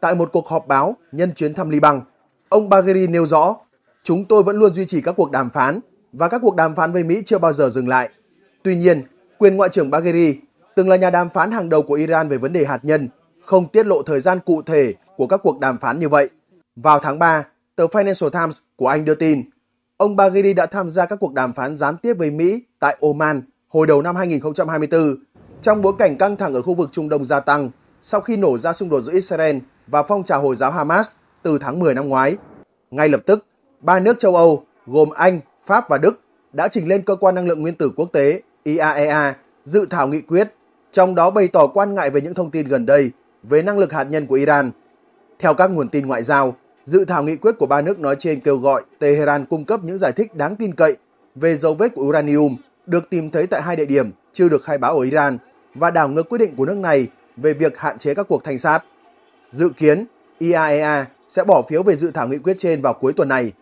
tại một cuộc họp báo nhân chuyến thăm Liban. Ông Bagheri nêu rõ, chúng tôi vẫn luôn duy trì các cuộc đàm phán và các cuộc đàm phán với Mỹ chưa bao giờ dừng lại. Tuy nhiên, quyền Ngoại trưởng Bagheri từng là nhà đàm phán hàng đầu của Iran về vấn đề hạt nhân, không tiết lộ thời gian cụ thể của các cuộc đàm phán như vậy. Vào tháng 3, tờ Financial Times của Anh đưa tin, ông Bagheri đã tham gia các cuộc đàm phán gián tiếp với Mỹ tại Oman hồi đầu năm 2024 trong bối cảnh căng thẳng ở khu vực Trung Đông gia tăng sau khi nổ ra xung đột giữa Israel và phong trào Hồi giáo Hamas từ tháng 10 năm ngoái, ngay lập tức, ba nước châu Âu gồm Anh, Pháp và Đức đã trình lên Cơ quan Năng lượng Nguyên tử Quốc tế IAEA e dự thảo nghị quyết, trong đó bày tỏ quan ngại về những thông tin gần đây về năng lực hạt nhân của Iran. Theo các nguồn tin ngoại giao, dự thảo nghị quyết của ba nước nói trên kêu gọi Tehran cung cấp những giải thích đáng tin cậy về dấu vết của uranium được tìm thấy tại hai địa điểm chưa được khai báo ở Iran và đảo ngược quyết định của nước này về việc hạn chế các cuộc thanh sát. Dự kiến, IAEA e sẽ bỏ phiếu về dự thảo nghị quyết trên vào cuối tuần này.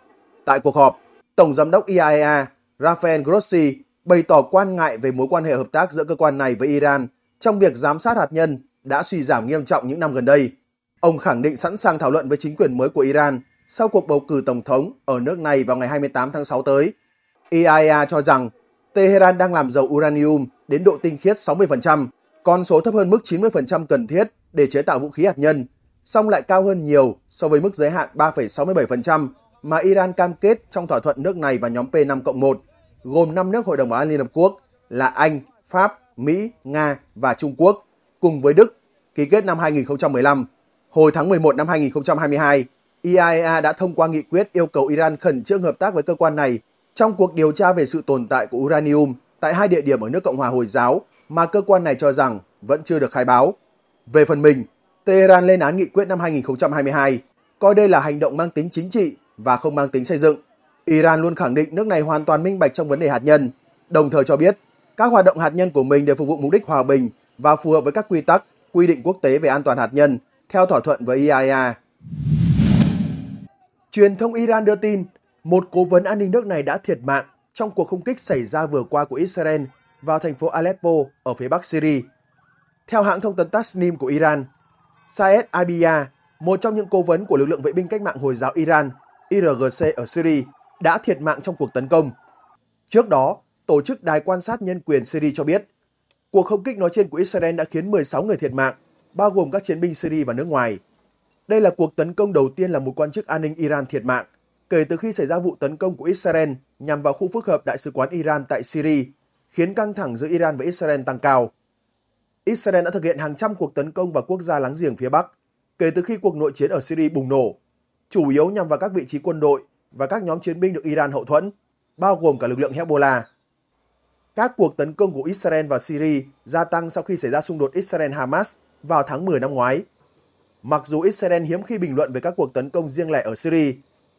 Tại cuộc họp, Tổng Giám đốc IAEA e Rafael Grossi bày tỏ quan ngại về mối quan hệ hợp tác giữa cơ quan này với Iran trong việc giám sát hạt nhân đã suy giảm nghiêm trọng những năm gần đây. Ông khẳng định sẵn sàng thảo luận với chính quyền mới của Iran sau cuộc bầu cử tổng thống ở nước này vào ngày 28 tháng 6 tới. IAEA e cho rằng Tehran đang làm giàu uranium đến độ tinh khiết 60%, con số thấp hơn mức 90% cần thiết để chế tạo vũ khí hạt nhân, song lại cao hơn nhiều so với mức giới hạn 3,67% mà Iran cam kết trong thỏa thuận nước này và nhóm P5-1, gồm 5 nước Hội đồng Bảo an Liên Hợp Quốc là Anh, Pháp, Mỹ, Nga và Trung Quốc, cùng với Đức, ký kết năm 2015. Hồi tháng 11 năm 2022, IAEA e đã thông qua nghị quyết yêu cầu Iran khẩn trương hợp tác với cơ quan này trong cuộc điều tra về sự tồn tại của uranium tại hai địa điểm ở nước Cộng hòa Hồi giáo mà cơ quan này cho rằng vẫn chưa được khai báo. Về phần mình, Tehran lên án nghị quyết năm 2022, coi đây là hành động mang tính chính trị và không mang tính xây dựng. Iran luôn khẳng định nước này hoàn toàn minh bạch trong vấn đề hạt nhân, đồng thời cho biết các hoạt động hạt nhân của mình đều phục vụ mục đích hòa bình và phù hợp với các quy tắc, quy định quốc tế về an toàn hạt nhân theo thỏa thuận với e IAEA. Truyền thông Iran đưa tin, một cố vấn an ninh nước này đã thiệt mạng trong cuộc không kích xảy ra vừa qua của Israel vào thành phố Aleppo ở phía bắc Syria. Theo hãng thông tấn Tasnim của Iran, Saed Abia, một trong những cố vấn của lực lượng vệ binh cách mạng Hồi giáo Iran, IRGC ở Syria, đã thiệt mạng trong cuộc tấn công. Trước đó, Tổ chức Đài quan sát nhân quyền Syria cho biết, cuộc không kích nói trên của Israel đã khiến 16 người thiệt mạng, bao gồm các chiến binh Syria và nước ngoài. Đây là cuộc tấn công đầu tiên là một quan chức an ninh Iran thiệt mạng kể từ khi xảy ra vụ tấn công của Israel nhằm vào khu phức hợp Đại sứ quán Iran tại Syria, khiến căng thẳng giữa Iran và Israel tăng cao. Israel đã thực hiện hàng trăm cuộc tấn công vào quốc gia láng giềng phía Bắc kể từ khi cuộc nội chiến ở Syria bùng nổ, chủ yếu nhằm vào các vị trí quân đội và các nhóm chiến binh được Iran hậu thuẫn, bao gồm cả lực lượng Hezbollah. Các cuộc tấn công của Israel vào Syria gia tăng sau khi xảy ra xung đột Israel-Hamas vào tháng 10 năm ngoái. Mặc dù Israel hiếm khi bình luận về các cuộc tấn công riêng lẻ ở Syria,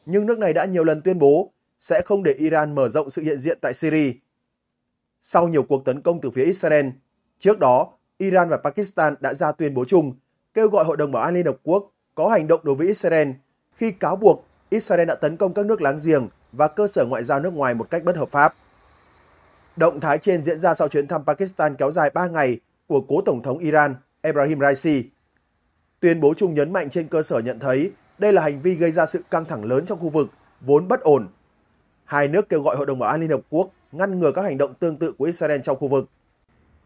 nhưng nước này đã nhiều lần tuyên bố sẽ không để Iran mở rộng sự hiện diện tại Syria. Sau nhiều cuộc tấn công từ phía Israel, trước đó Iran và Pakistan đã ra tuyên bố chung kêu gọi Hội đồng Bảo an Liên Hợp Quốc có hành động đối với Israel khi cáo buộc Israel đã tấn công các nước láng giềng và cơ sở ngoại giao nước ngoài một cách bất hợp pháp. Động thái trên diễn ra sau chuyến thăm Pakistan kéo dài 3 ngày của cố Tổng thống Iran Ebrahim Raisi. Tuyên bố chung nhấn mạnh trên cơ sở nhận thấy đây là hành vi gây ra sự căng thẳng lớn trong khu vực, vốn bất ổn. Hai nước kêu gọi Hội đồng Bảo an Liên Hợp Quốc ngăn ngừa các hành động tương tự của Israel trong khu vực.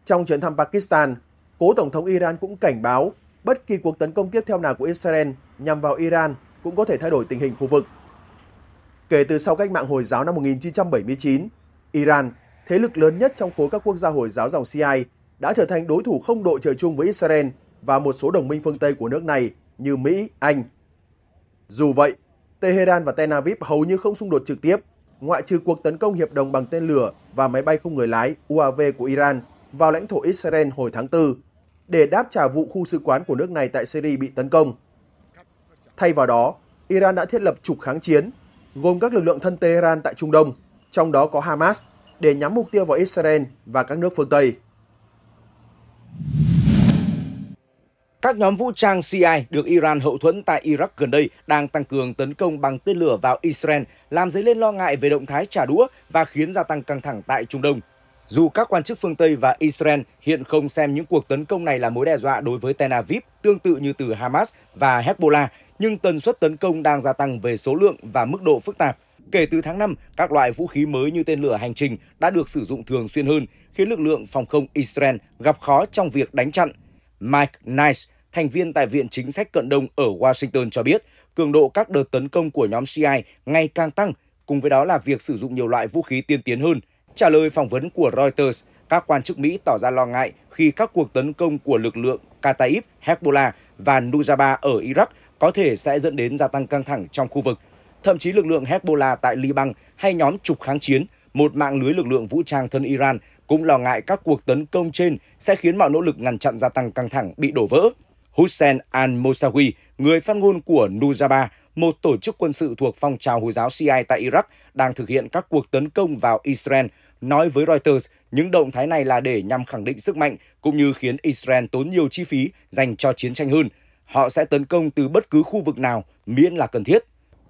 Trong chuyến thăm Pakistan, cố Tổng thống Iran cũng cảnh báo bất kỳ cuộc tấn công tiếp theo nào của Israel nhằm vào Iran cũng có thể thay đổi tình hình khu vực. Kể từ sau cách mạng Hồi giáo năm 1979, Iran, thế lực lớn nhất trong khối các quốc gia Hồi giáo dòng CI, đã trở thành đối thủ không đội trời chung với Israel và một số đồng minh phương Tây của nước này như Mỹ, Anh, dù vậy, Tehran và Tel Aviv hầu như không xung đột trực tiếp, ngoại trừ cuộc tấn công hiệp đồng bằng tên lửa và máy bay không người lái UAV của Iran vào lãnh thổ Israel hồi tháng 4 để đáp trả vụ khu sứ quán của nước này tại Syria bị tấn công. Thay vào đó, Iran đã thiết lập trục kháng chiến, gồm các lực lượng thân Tehran tại Trung Đông, trong đó có Hamas, để nhắm mục tiêu vào Israel và các nước phương Tây. Các nhóm vũ trang CI được Iran hậu thuẫn tại Iraq gần đây đang tăng cường tấn công bằng tên lửa vào Israel, làm dấy lên lo ngại về động thái trả đũa và khiến gia tăng căng thẳng tại Trung Đông. Dù các quan chức phương Tây và Israel hiện không xem những cuộc tấn công này là mối đe dọa đối với Tel Aviv tương tự như từ Hamas và Hezbollah, nhưng tần suất tấn công đang gia tăng về số lượng và mức độ phức tạp. Kể từ tháng 5, các loại vũ khí mới như tên lửa hành trình đã được sử dụng thường xuyên hơn, khiến lực lượng phòng không Israel gặp khó trong việc đánh chặn. Mike Nice, thành viên tại Viện Chính sách Cận Đông ở Washington cho biết, cường độ các đợt tấn công của nhóm CIA ngày càng tăng, cùng với đó là việc sử dụng nhiều loại vũ khí tiên tiến hơn. Trả lời phỏng vấn của Reuters, các quan chức Mỹ tỏ ra lo ngại khi các cuộc tấn công của lực lượng Kataib, Hezbollah và Nujaba ở Iraq có thể sẽ dẫn đến gia tăng căng thẳng trong khu vực. Thậm chí lực lượng Hezbollah tại Liban hay nhóm trục kháng chiến, một mạng lưới lực lượng vũ trang thân Iran cũng lo ngại các cuộc tấn công trên sẽ khiến mọi nỗ lực ngăn chặn gia tăng căng thẳng bị đổ vỡ. Hussein al-Mosawi, người phát ngôn của Nujaba, một tổ chức quân sự thuộc phong trào Hồi giáo Shia tại Iraq, đang thực hiện các cuộc tấn công vào Israel, nói với Reuters những động thái này là để nhằm khẳng định sức mạnh cũng như khiến Israel tốn nhiều chi phí dành cho chiến tranh hơn. Họ sẽ tấn công từ bất cứ khu vực nào miễn là cần thiết.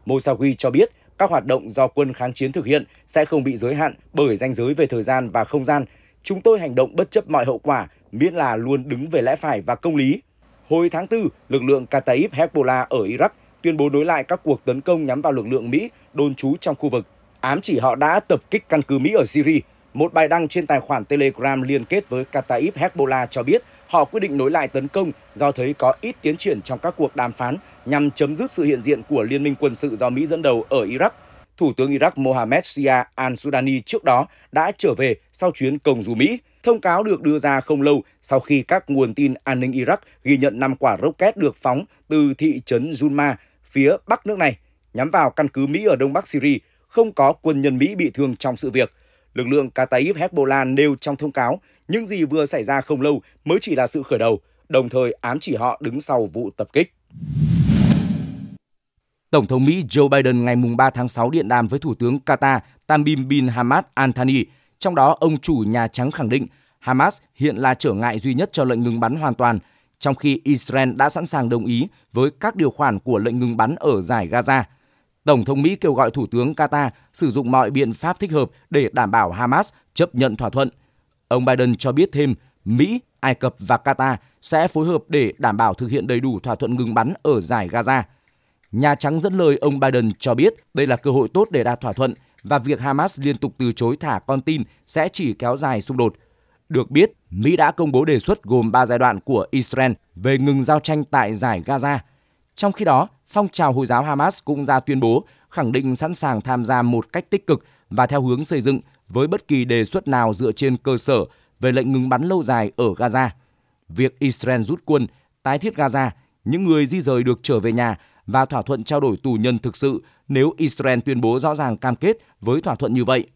Mosawi cho biết các hoạt động do quân kháng chiến thực hiện sẽ không bị giới hạn bởi ranh giới về thời gian và không gian. Chúng tôi hành động bất chấp mọi hậu quả, miễn là luôn đứng về lẽ phải và công lý. Hồi tháng 4, lực lượng Kataib Hezbollah ở Iraq tuyên bố đối lại các cuộc tấn công nhắm vào lực lượng Mỹ đồn trú trong khu vực, ám chỉ họ đã tập kích căn cứ Mỹ ở Syria một bài đăng trên tài khoản Telegram liên kết với Kataib Hezbollah cho biết họ quyết định nối lại tấn công do thấy có ít tiến triển trong các cuộc đàm phán nhằm chấm dứt sự hiện diện của Liên minh quân sự do Mỹ dẫn đầu ở Iraq. Thủ tướng Iraq Mohammed Sia al-Sudani trước đó đã trở về sau chuyến công du Mỹ. Thông cáo được đưa ra không lâu sau khi các nguồn tin an ninh Iraq ghi nhận 5 quả rocket được phóng từ thị trấn Zulma, phía bắc nước này, nhắm vào căn cứ Mỹ ở đông bắc Syria, không có quân nhân Mỹ bị thương trong sự việc. Lực lượng Kataib Hezbollah nêu trong thông cáo những gì vừa xảy ra không lâu mới chỉ là sự khởi đầu, đồng thời ám chỉ họ đứng sau vụ tập kích. Tổng thống Mỹ Joe Biden ngày 3 tháng 6 điện đàm với Thủ tướng Qatar Tamim bin Hamad Al Thani trong đó ông chủ Nhà Trắng khẳng định Hamas hiện là trở ngại duy nhất cho lệnh ngừng bắn hoàn toàn, trong khi Israel đã sẵn sàng đồng ý với các điều khoản của lệnh ngừng bắn ở giải Gaza – Tổng thống Mỹ kêu gọi Thủ tướng Qatar sử dụng mọi biện pháp thích hợp để đảm bảo Hamas chấp nhận thỏa thuận. Ông Biden cho biết thêm Mỹ, Ai Cập và Qatar sẽ phối hợp để đảm bảo thực hiện đầy đủ thỏa thuận ngừng bắn ở giải Gaza. Nhà Trắng dẫn lời ông Biden cho biết đây là cơ hội tốt để đạt thỏa thuận và việc Hamas liên tục từ chối thả con tin sẽ chỉ kéo dài xung đột. Được biết, Mỹ đã công bố đề xuất gồm 3 giai đoạn của Israel về ngừng giao tranh tại giải Gaza – trong khi đó, phong trào Hồi giáo Hamas cũng ra tuyên bố khẳng định sẵn sàng tham gia một cách tích cực và theo hướng xây dựng với bất kỳ đề xuất nào dựa trên cơ sở về lệnh ngừng bắn lâu dài ở Gaza. Việc Israel rút quân, tái thiết Gaza, những người di rời được trở về nhà và thỏa thuận trao đổi tù nhân thực sự nếu Israel tuyên bố rõ ràng cam kết với thỏa thuận như vậy.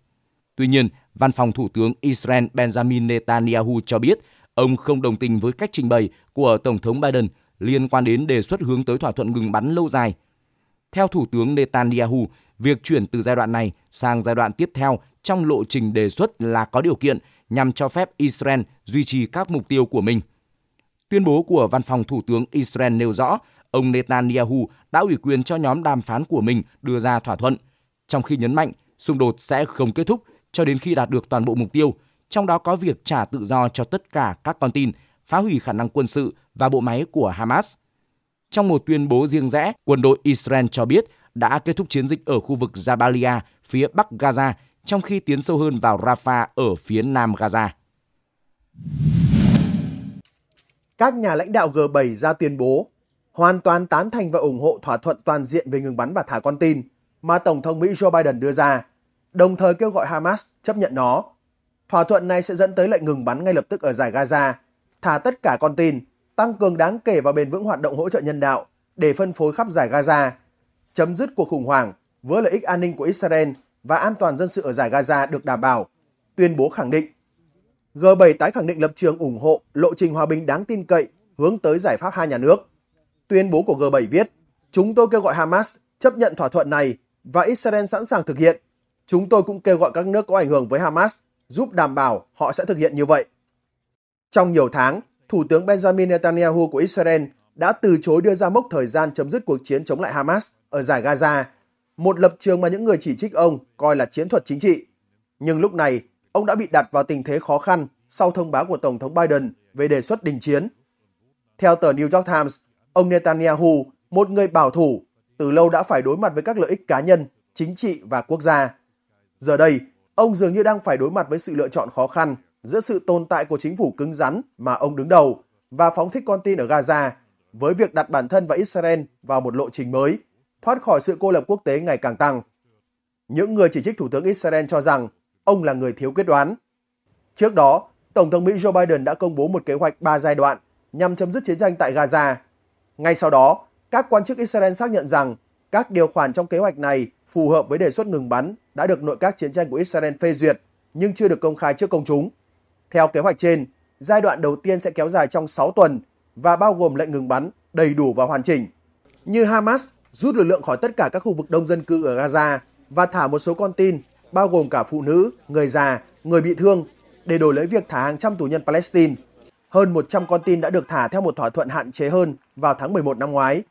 Tuy nhiên, Văn phòng Thủ tướng Israel Benjamin Netanyahu cho biết ông không đồng tình với cách trình bày của Tổng thống Biden – liên quan đến đề xuất hướng tới thỏa thuận ngừng bắn lâu dài. Theo Thủ tướng Netanyahu, việc chuyển từ giai đoạn này sang giai đoạn tiếp theo trong lộ trình đề xuất là có điều kiện nhằm cho phép Israel duy trì các mục tiêu của mình. Tuyên bố của văn phòng Thủ tướng Israel nêu rõ, ông Netanyahu đã ủy quyền cho nhóm đàm phán của mình đưa ra thỏa thuận, trong khi nhấn mạnh xung đột sẽ không kết thúc cho đến khi đạt được toàn bộ mục tiêu, trong đó có việc trả tự do cho tất cả các con tin, phá hủy khả năng quân sự và bộ máy của Hamas. Trong một tuyên bố riêng rẽ, quân đội Israel cho biết đã kết thúc chiến dịch ở khu vực Jabalia phía bắc Gaza, trong khi tiến sâu hơn vào Rafah ở phía nam Gaza. Các nhà lãnh đạo G7 ra tuyên bố hoàn toàn tán thành và ủng hộ thỏa thuận toàn diện về ngừng bắn và thả con tin mà Tổng thống Mỹ Joe Biden đưa ra, đồng thời kêu gọi Hamas chấp nhận nó. Thỏa thuận này sẽ dẫn tới lệnh ngừng bắn ngay lập tức ở giải Gaza, thả tất cả con tin tăng cường đáng kể và bền vững hoạt động hỗ trợ nhân đạo để phân phối khắp giải Gaza, chấm dứt cuộc khủng hoảng với lợi ích an ninh của Israel và an toàn dân sự ở giải Gaza được đảm bảo, tuyên bố khẳng định. G7 tái khẳng định lập trường ủng hộ lộ trình hòa bình đáng tin cậy hướng tới giải pháp hai nhà nước. Tuyên bố của G7 viết, chúng tôi kêu gọi Hamas chấp nhận thỏa thuận này và Israel sẵn sàng thực hiện. Chúng tôi cũng kêu gọi các nước có ảnh hưởng với Hamas giúp đảm bảo họ sẽ thực hiện như vậy. Trong nhiều tháng, Thủ tướng Benjamin Netanyahu của Israel đã từ chối đưa ra mốc thời gian chấm dứt cuộc chiến chống lại Hamas ở giải Gaza, một lập trường mà những người chỉ trích ông coi là chiến thuật chính trị. Nhưng lúc này, ông đã bị đặt vào tình thế khó khăn sau thông báo của Tổng thống Biden về đề xuất đình chiến. Theo tờ New York Times, ông Netanyahu, một người bảo thủ, từ lâu đã phải đối mặt với các lợi ích cá nhân, chính trị và quốc gia. Giờ đây, ông dường như đang phải đối mặt với sự lựa chọn khó khăn giữa sự tồn tại của chính phủ cứng rắn mà ông đứng đầu và phóng thích con tin ở Gaza với việc đặt bản thân và Israel vào một lộ trình mới, thoát khỏi sự cô lập quốc tế ngày càng tăng. Những người chỉ trích Thủ tướng Israel cho rằng ông là người thiếu quyết đoán. Trước đó, Tổng thống Mỹ Joe Biden đã công bố một kế hoạch 3 giai đoạn nhằm chấm dứt chiến tranh tại Gaza. Ngay sau đó, các quan chức Israel xác nhận rằng các điều khoản trong kế hoạch này phù hợp với đề xuất ngừng bắn đã được nội các chiến tranh của Israel phê duyệt nhưng chưa được công khai trước công chúng. Theo kế hoạch trên, giai đoạn đầu tiên sẽ kéo dài trong 6 tuần và bao gồm lệnh ngừng bắn đầy đủ và hoàn chỉnh. Như Hamas rút lực lượng khỏi tất cả các khu vực đông dân cư ở Gaza và thả một số con tin, bao gồm cả phụ nữ, người già, người bị thương, để đổi lấy việc thả hàng trăm tù nhân Palestine. Hơn 100 con tin đã được thả theo một thỏa thuận hạn chế hơn vào tháng 11 năm ngoái.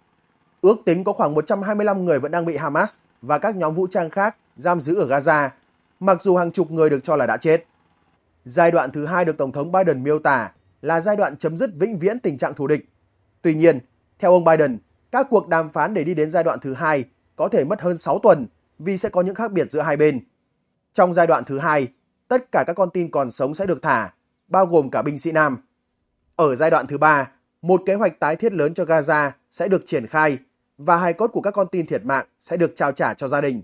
Ước tính có khoảng 125 người vẫn đang bị Hamas và các nhóm vũ trang khác giam giữ ở Gaza, mặc dù hàng chục người được cho là đã chết. Giai đoạn thứ hai được Tổng thống Biden miêu tả là giai đoạn chấm dứt vĩnh viễn tình trạng thù địch. Tuy nhiên, theo ông Biden, các cuộc đàm phán để đi đến giai đoạn thứ hai có thể mất hơn 6 tuần vì sẽ có những khác biệt giữa hai bên. Trong giai đoạn thứ hai, tất cả các con tin còn sống sẽ được thả, bao gồm cả binh sĩ nam. Ở giai đoạn thứ ba, một kế hoạch tái thiết lớn cho Gaza sẽ được triển khai và hài cốt của các con tin thiệt mạng sẽ được trao trả cho gia đình.